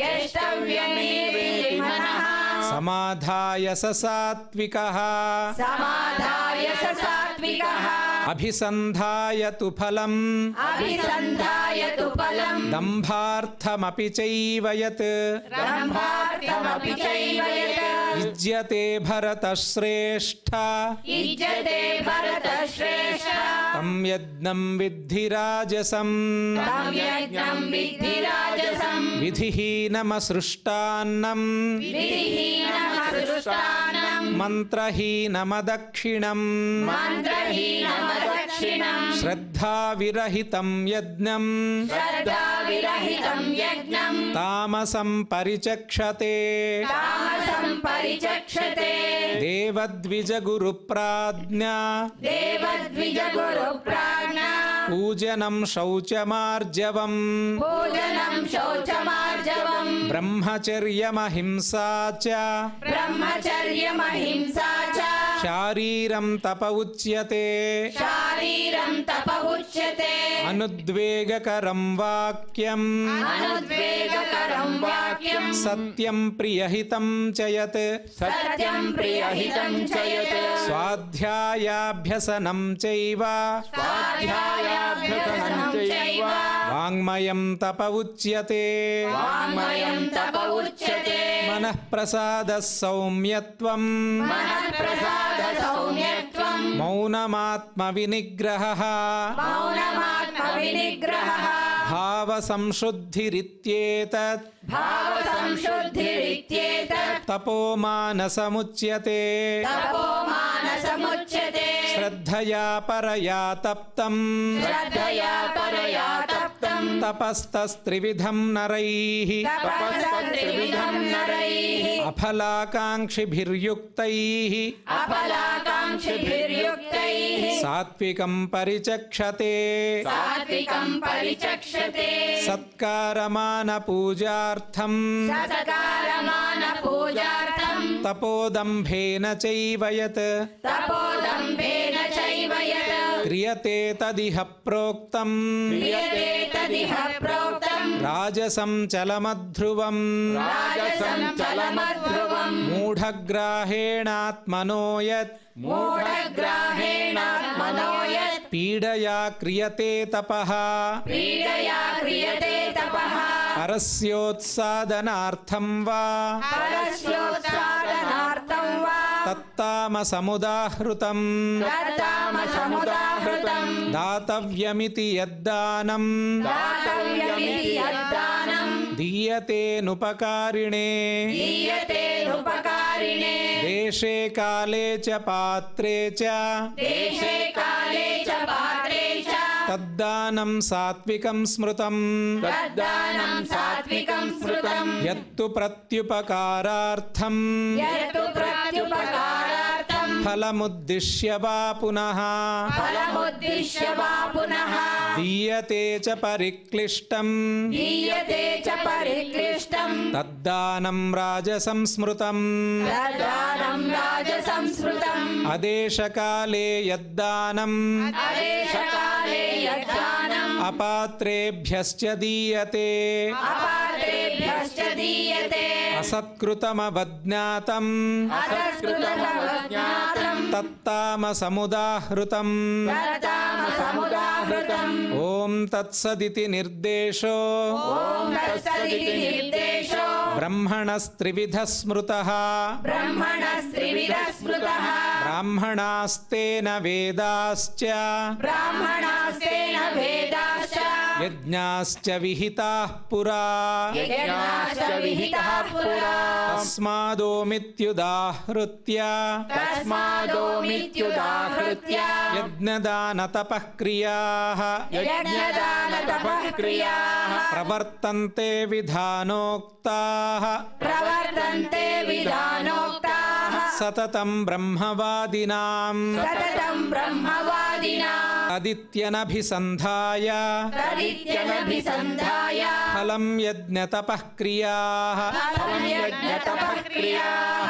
यष्टव्यमेवेति मनः समाधाय स सात्विकः समाधाय
स सात्विकः
अभिसन्धाय तु फलम्
अभिसन्धाय तु फलम्
दम्भार्थमपि चैव यत्
दम्भार्थमपि चैव यत्
इज्यते भरतः श्रेष्ठ
इज्यते भरतः श्रेष्ठ
तं यज्ञं विद्धि राजसं तं यज्ञं विद्धि विधिहीनमसृष्टान्नम् मन्त्रहीनमदक्षिणम् श्रद्धाविरहितं यज्ञम् तामसं परिचक्षते देवद्विजगुरुप्राज्ञा
देवद्विजगुरुप्राज्ञा
पूजनम शौच पूजनं
शौचमार्जवम्
ब्रह्मचर्यमहिंसा
ब्रह्मचर्यमहिंसा
शारीरं तप उच्यते शारीरं तप उच्यते अनुद्वेगकरं वाक्यम् अनुद्वेगकरं वाक्यम् सत्यं प्रियहितं चयत् सत्यं प्रियहितं चयत् स्वाध्यायाभ्यसनं चैव स्वाध्यायाभ्यसनं चैव वाङ्मयं तप उच्यते वाङ्मयं तप
उच्यते मनः
प्रसादः सौम्यत्वं मनः प्रसादः
सौम्यत्वं
मौनमात्मविनिग्रहः भावसंशुद्धिरित्येतत् तपोमानसमुच्यते श्रद्धया परया तप्तम् श्रद्धया परया तप्तम् तप्तम तपस्तस्त्रिविधम नरैः तपस्तस्त्रिविधं
नरैः
अफलाकांक्षिभिर्युक्तैः
अफलाकांक्षिभिर्युक्तैः
सात्विकं परिचक्षते सात्विकं
परिचक्षते
सत्कारमान पूजार्थं सत्कारमान
पूजार्थं
तपोदम्भेन चैव यत्
तपोदम्भेन
क्रियते तदिह प्रोक्तं
क्रियते
राजसं चलमध्रुवं राजसं चलमध्रुवं मूढग्राहेणात्मनो यत् पीडया क्रियते तपः
पीडया क्रियते तपः
परस्योत्सादनार्थं वा
परस्योत्साद
कर्तामसमुदाहृतं
कर्तामसमुदाहृतं
दातव्यमिति यद्दानं दातव्यमिति यद्दानं दीयतेनुपकारिणे दीयतेनुपकारिणे देशे काले च पात्रे च देशे काले तद्दानं सात्विकं स्मृतम् तद्दानं सात्विकं स्मृतम् यत्तु प्रत्युपकारार्थं यत्तु
प्रत्युपकारार्थं
फलमुद्दिश्य वा पुनः फलमुद्दिश्य
वा पुनः
दीयते च परिक्लिष्टम् दीयते च परिक्लिष्टम् तद्दानं राजसंस्मृतम् तद्दानं राजसंस्मृतम् अदेशकाले यद्दानम् अदेशकाले यद्दानम् अपात्रेभ्य दीयते अपात्रेभ्यश्च दीयते असत्कृतमवज्ञातम् असत्कृतमवज्ञातम् तत्तामसमुदाहृतम् तत्सदिति निर्देशो ब्रह्मणस्त्रिविध स्मृतः
ब्राह्मणास्तेन
वेदाश्च
ब्राह्मणास्तेन
यज्ञाश्च विहिताः पुरा यज्ञाश्च पुरा तस्मादो मित्युदाहृत्य तस्मादोमित्युदाहृत्य
तस्मादोमित्युदाहृत्य
यज्ञदानतपःक्रियाः यज्ञदानतपःक्रियाः प्रवर्तन्ते विधानोक्ताः
प्रवर्तन्ते विधानोक्ताः
सततं ब्रह्मवादिनां सततं
ब्रह्मवादिनां
तदित्यनभिसन्धाय फलं यज्ञतपः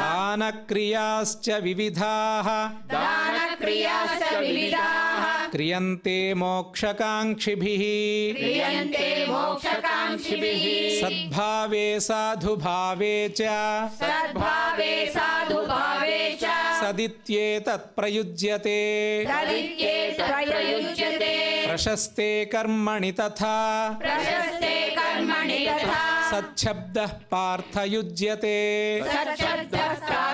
दानक्रियाश्च विविधाः
दानक्रियाश्च विविधाः
क्रियन्ते मोक्षकाङ्क्षिभिः सद्भावे साधुभावे च सद्भावे साधुभावे च सदित्येतत् प्रयुज्यते
प्रयुज्यते
प्रशस्ते कर्मणि तथा प्रशस्ते
कर्मणि तथा
सच्छब्दः पार्थयुज्यते सच्छब्दः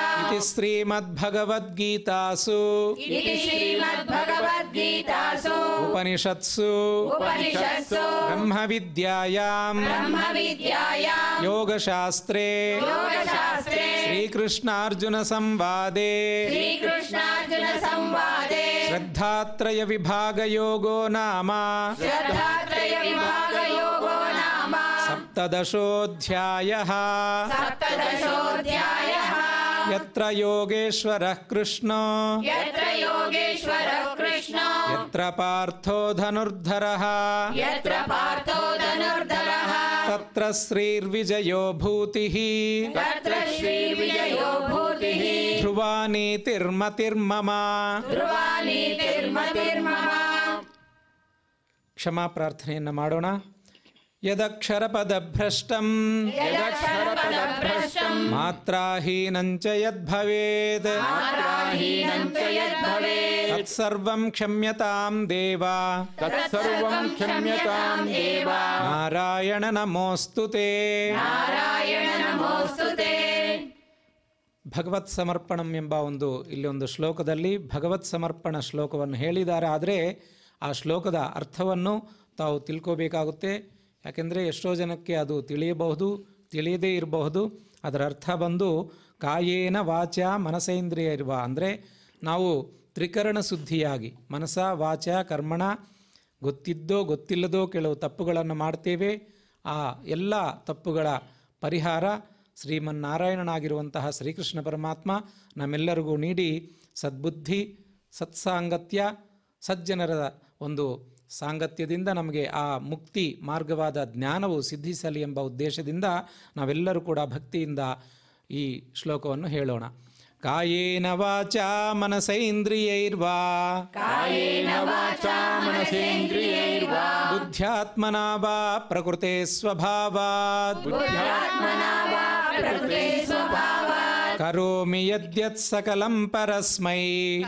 इति श्रीमद्भगवद्गीतासु इति
श्रीमद्भगवद्गीतासु
उपनिषत्सु उपनिषत्सु ब्रह्मविद्यायाम्
ब्रह्मविद्यायाम्
योगशास्त्रे योगशास्त्रे श्रीकृष्णार्जुनसंवादे
श्रीकृष्णार्जुनसंवादे
श्रद्धात्रयविभागयोगो नाम
श्रद्धात्रयविभागयोगो नाम
सप्तदशोऽध्यायः
सप्तदशोऽध्यायः
यत्र योगेश्वरः कृष्ण यत्र
योगेश्वरः कृष्ण
यत्र पार्थो धनुर्धरः यत्र पार्थो
धनुर्धरः
तत्र श्रीर्विजयो भूतिः तत्र
श्रीर्विजयो भूतिः
ध्रुवानीतिर्मतिर्मम ध्रुवानीतिर्मतिर्मम क्षमाप्रार्थनेन माडोणा यदक्षरपदभ्रष्टम् यदक्षरपदभ्रष्टम् यद्भवेत् देवा ಭಗವತ್ ಸಮರ್ಪಣಂ ಎಂಬ ಒಂದು ಇಲ್ಲಿ ಒಂದು ಶ್ಲೋಕದಲ್ಲಿ ಭಗವತ್ ಸಮರ್ಪಣ ಶ್ಲೋಕವನ್ನು ಹೇಳಿದ್ದಾರೆ ಆದರೆ ಆ ಶ್ಲೋಕದ ಅರ್ಥವನ್ನು ತಾವು ತಿಳ್ಕೋಬೇಕಾಗುತ್ತೆ ಯಾಕೆಂದರೆ ಎಷ್ಟೋ ಜನಕ್ಕೆ ಅದು ತಿಳಿಯಬಹುದು ತಿಳಿಯದೇ ಇರಬಹುದು ಅದರ ಅರ್ಥ ಬಂದು ಕಾಯೇನ ವಾಚ ಮನಸೇಂದ್ರಿಯ ಇರುವ ಅಂದರೆ ನಾವು ತ್ರಿಕರಣ ಶುದ್ಧಿಯಾಗಿ ಮನಸ ವಾಚ ಕರ್ಮಣ ಗೊತ್ತಿದ್ದೋ ಗೊತ್ತಿಲ್ಲದೋ ಕೆಲವು ತಪ್ಪುಗಳನ್ನು ಮಾಡ್ತೇವೆ ಆ ಎಲ್ಲ ತಪ್ಪುಗಳ ಪರಿಹಾರ ಶ್ರೀಮನ್ನಾರಾಯಣನಾಗಿರುವಂತಹ ಶ್ರೀಕೃಷ್ಣ ಪರಮಾತ್ಮ ನಮ್ಮೆಲ್ಲರಿಗೂ ನೀಡಿ ಸದ್ಬುದ್ಧಿ ಸತ್ಸಾಂಗತ್ಯ ಸಜ್ಜನರ ಒಂದು ಸಾಂಗತ್ಯದಿಂದ ನಮಗೆ ಆ ಮುಕ್ತಿ ಮಾರ್ಗವಾದ ಜ್ಞಾನವು ಸಿದ್ಧಿಸಲಿ ಎಂಬ ಉದ್ದೇಶದಿಂದ ನಾವೆಲ್ಲರೂ ಕೂಡ ಭಕ್ತಿಯಿಂದ ಈ ಶ್ಲೋಕವನ್ನು ಹೇಳೋಣ ಕಾಯೇನ ವಾಚ ಮನಸೈಂದ್ರಿಯೈರ್ವಾ ಕಾಯೇನ ವಾಚ ಮನಸೈಂದ್ರಿಯೈರ್ವಾ ಬುದ್ಧ್ಯಾತ್ಮನಾ ವಾ ಪ್ರಕೃತೆ ಸ್ವಭಾವಾತ್ ಬುದ್ಧ್ಯಾತ್ಮನಾ
ವಾ ಪ್ರಕೃತೆ ಸ್ವಭಾವಾ
ಕರೋಮಿ ಯದ್ಯತ್ ಸಕಲಂ ಪರಸ್ಮೈ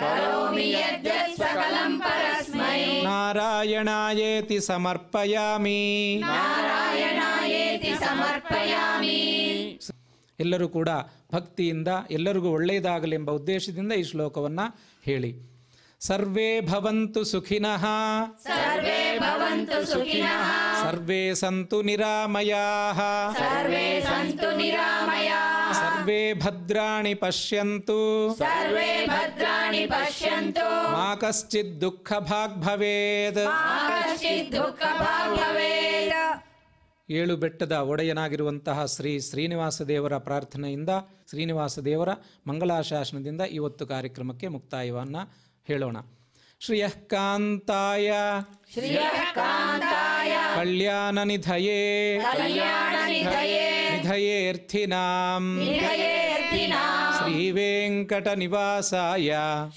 ಕರೋಮಿ
ಯದ್ಯತ್ ಸಕಲಂ ಪರ
ನಾರಾಯಣಾಯೇತಿ ಸಮರ್ಪಯಾಮಿ
ನಾರಾಯಣಾಯೇತಿ ಸಮರ್ಪಯಾಮಿ
ಎಲ್ಲರೂ ಕೂಡ ಭಕ್ತಿಯಿಂದ ಎಲ್ಲರಿಗೂ ಒಳ್ಳೆಯದಾಗಲೆಂಬ ಉದ್ದೇಶದಿಂದ ಈ ಶ್ಲೋಕವನ್ನು ಹೇಳಿ ಸರ್ವೇ ಭವಂತು ಸುಖಿನಃ ಸರ್ವೇ
ಭವಂತು ಸುಖಿನಃ
ಸರ್ವೇ ಸಂತು ನಿರಾಮಯಾಃ ಸರ್ವೇ ಸಂತು
ನಿರಾಮಯಾಃ
ಸರ್ವೇ ಭದ್ರಾಣಿ ಪಶ್ಯಂತು ಸರ್ವೇ
ಭದ್ರಾಣಿ ಪಶ್ಯಂತು ಮಾ
ಕಶ್ಚಿತ್ ದುಃಖ ಭಾಗ್ ಭವೇದ್ ಏಳು ಬೆಟ್ಟದ ಒಡೆಯನಾಗಿರುವಂತಹ ಶ್ರೀ ಶ್ರೀನಿವಾಸ ದೇವರ ಪ್ರಾರ್ಥನೆಯಿಂದ ಶ್ರೀನಿವಾಸ ದೇವರ ಮಂಗಲಾಶಾಸನದಿಂದ ಇವತ್ತು ಕಾರ್ಯಕ್ರಮಕ್ಕೆ ಮುಕ್ತಾಯವನ್ನು ಹೇಳೋಣ ಶ್ರಿಯ ಕಾಂತಾಯ ಕಲ್ಯಾಣ ನಿಧಯೇ निधयेऽर्थिनाम् श्रीवेङ्कटनिवासाय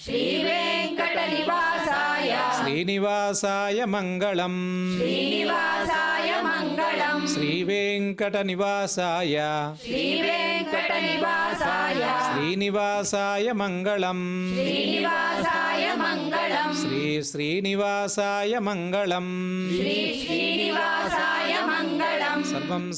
श्रीवेङ्कटनिवासाय
श्रीनिवासाय मङ्गलम् श्रीनिवासाय
मङ्गलम्
श्रीवेङ्कटनिवासाय
श्रीवेङ्कटनिवासाय
श्रीनिवासाय मङ्गलम् श्रीनिवासाय
मङ्गलम् श्री
श्रीनिवासाय मङ्गलम् श्री श्रीनिवासाय सर्वं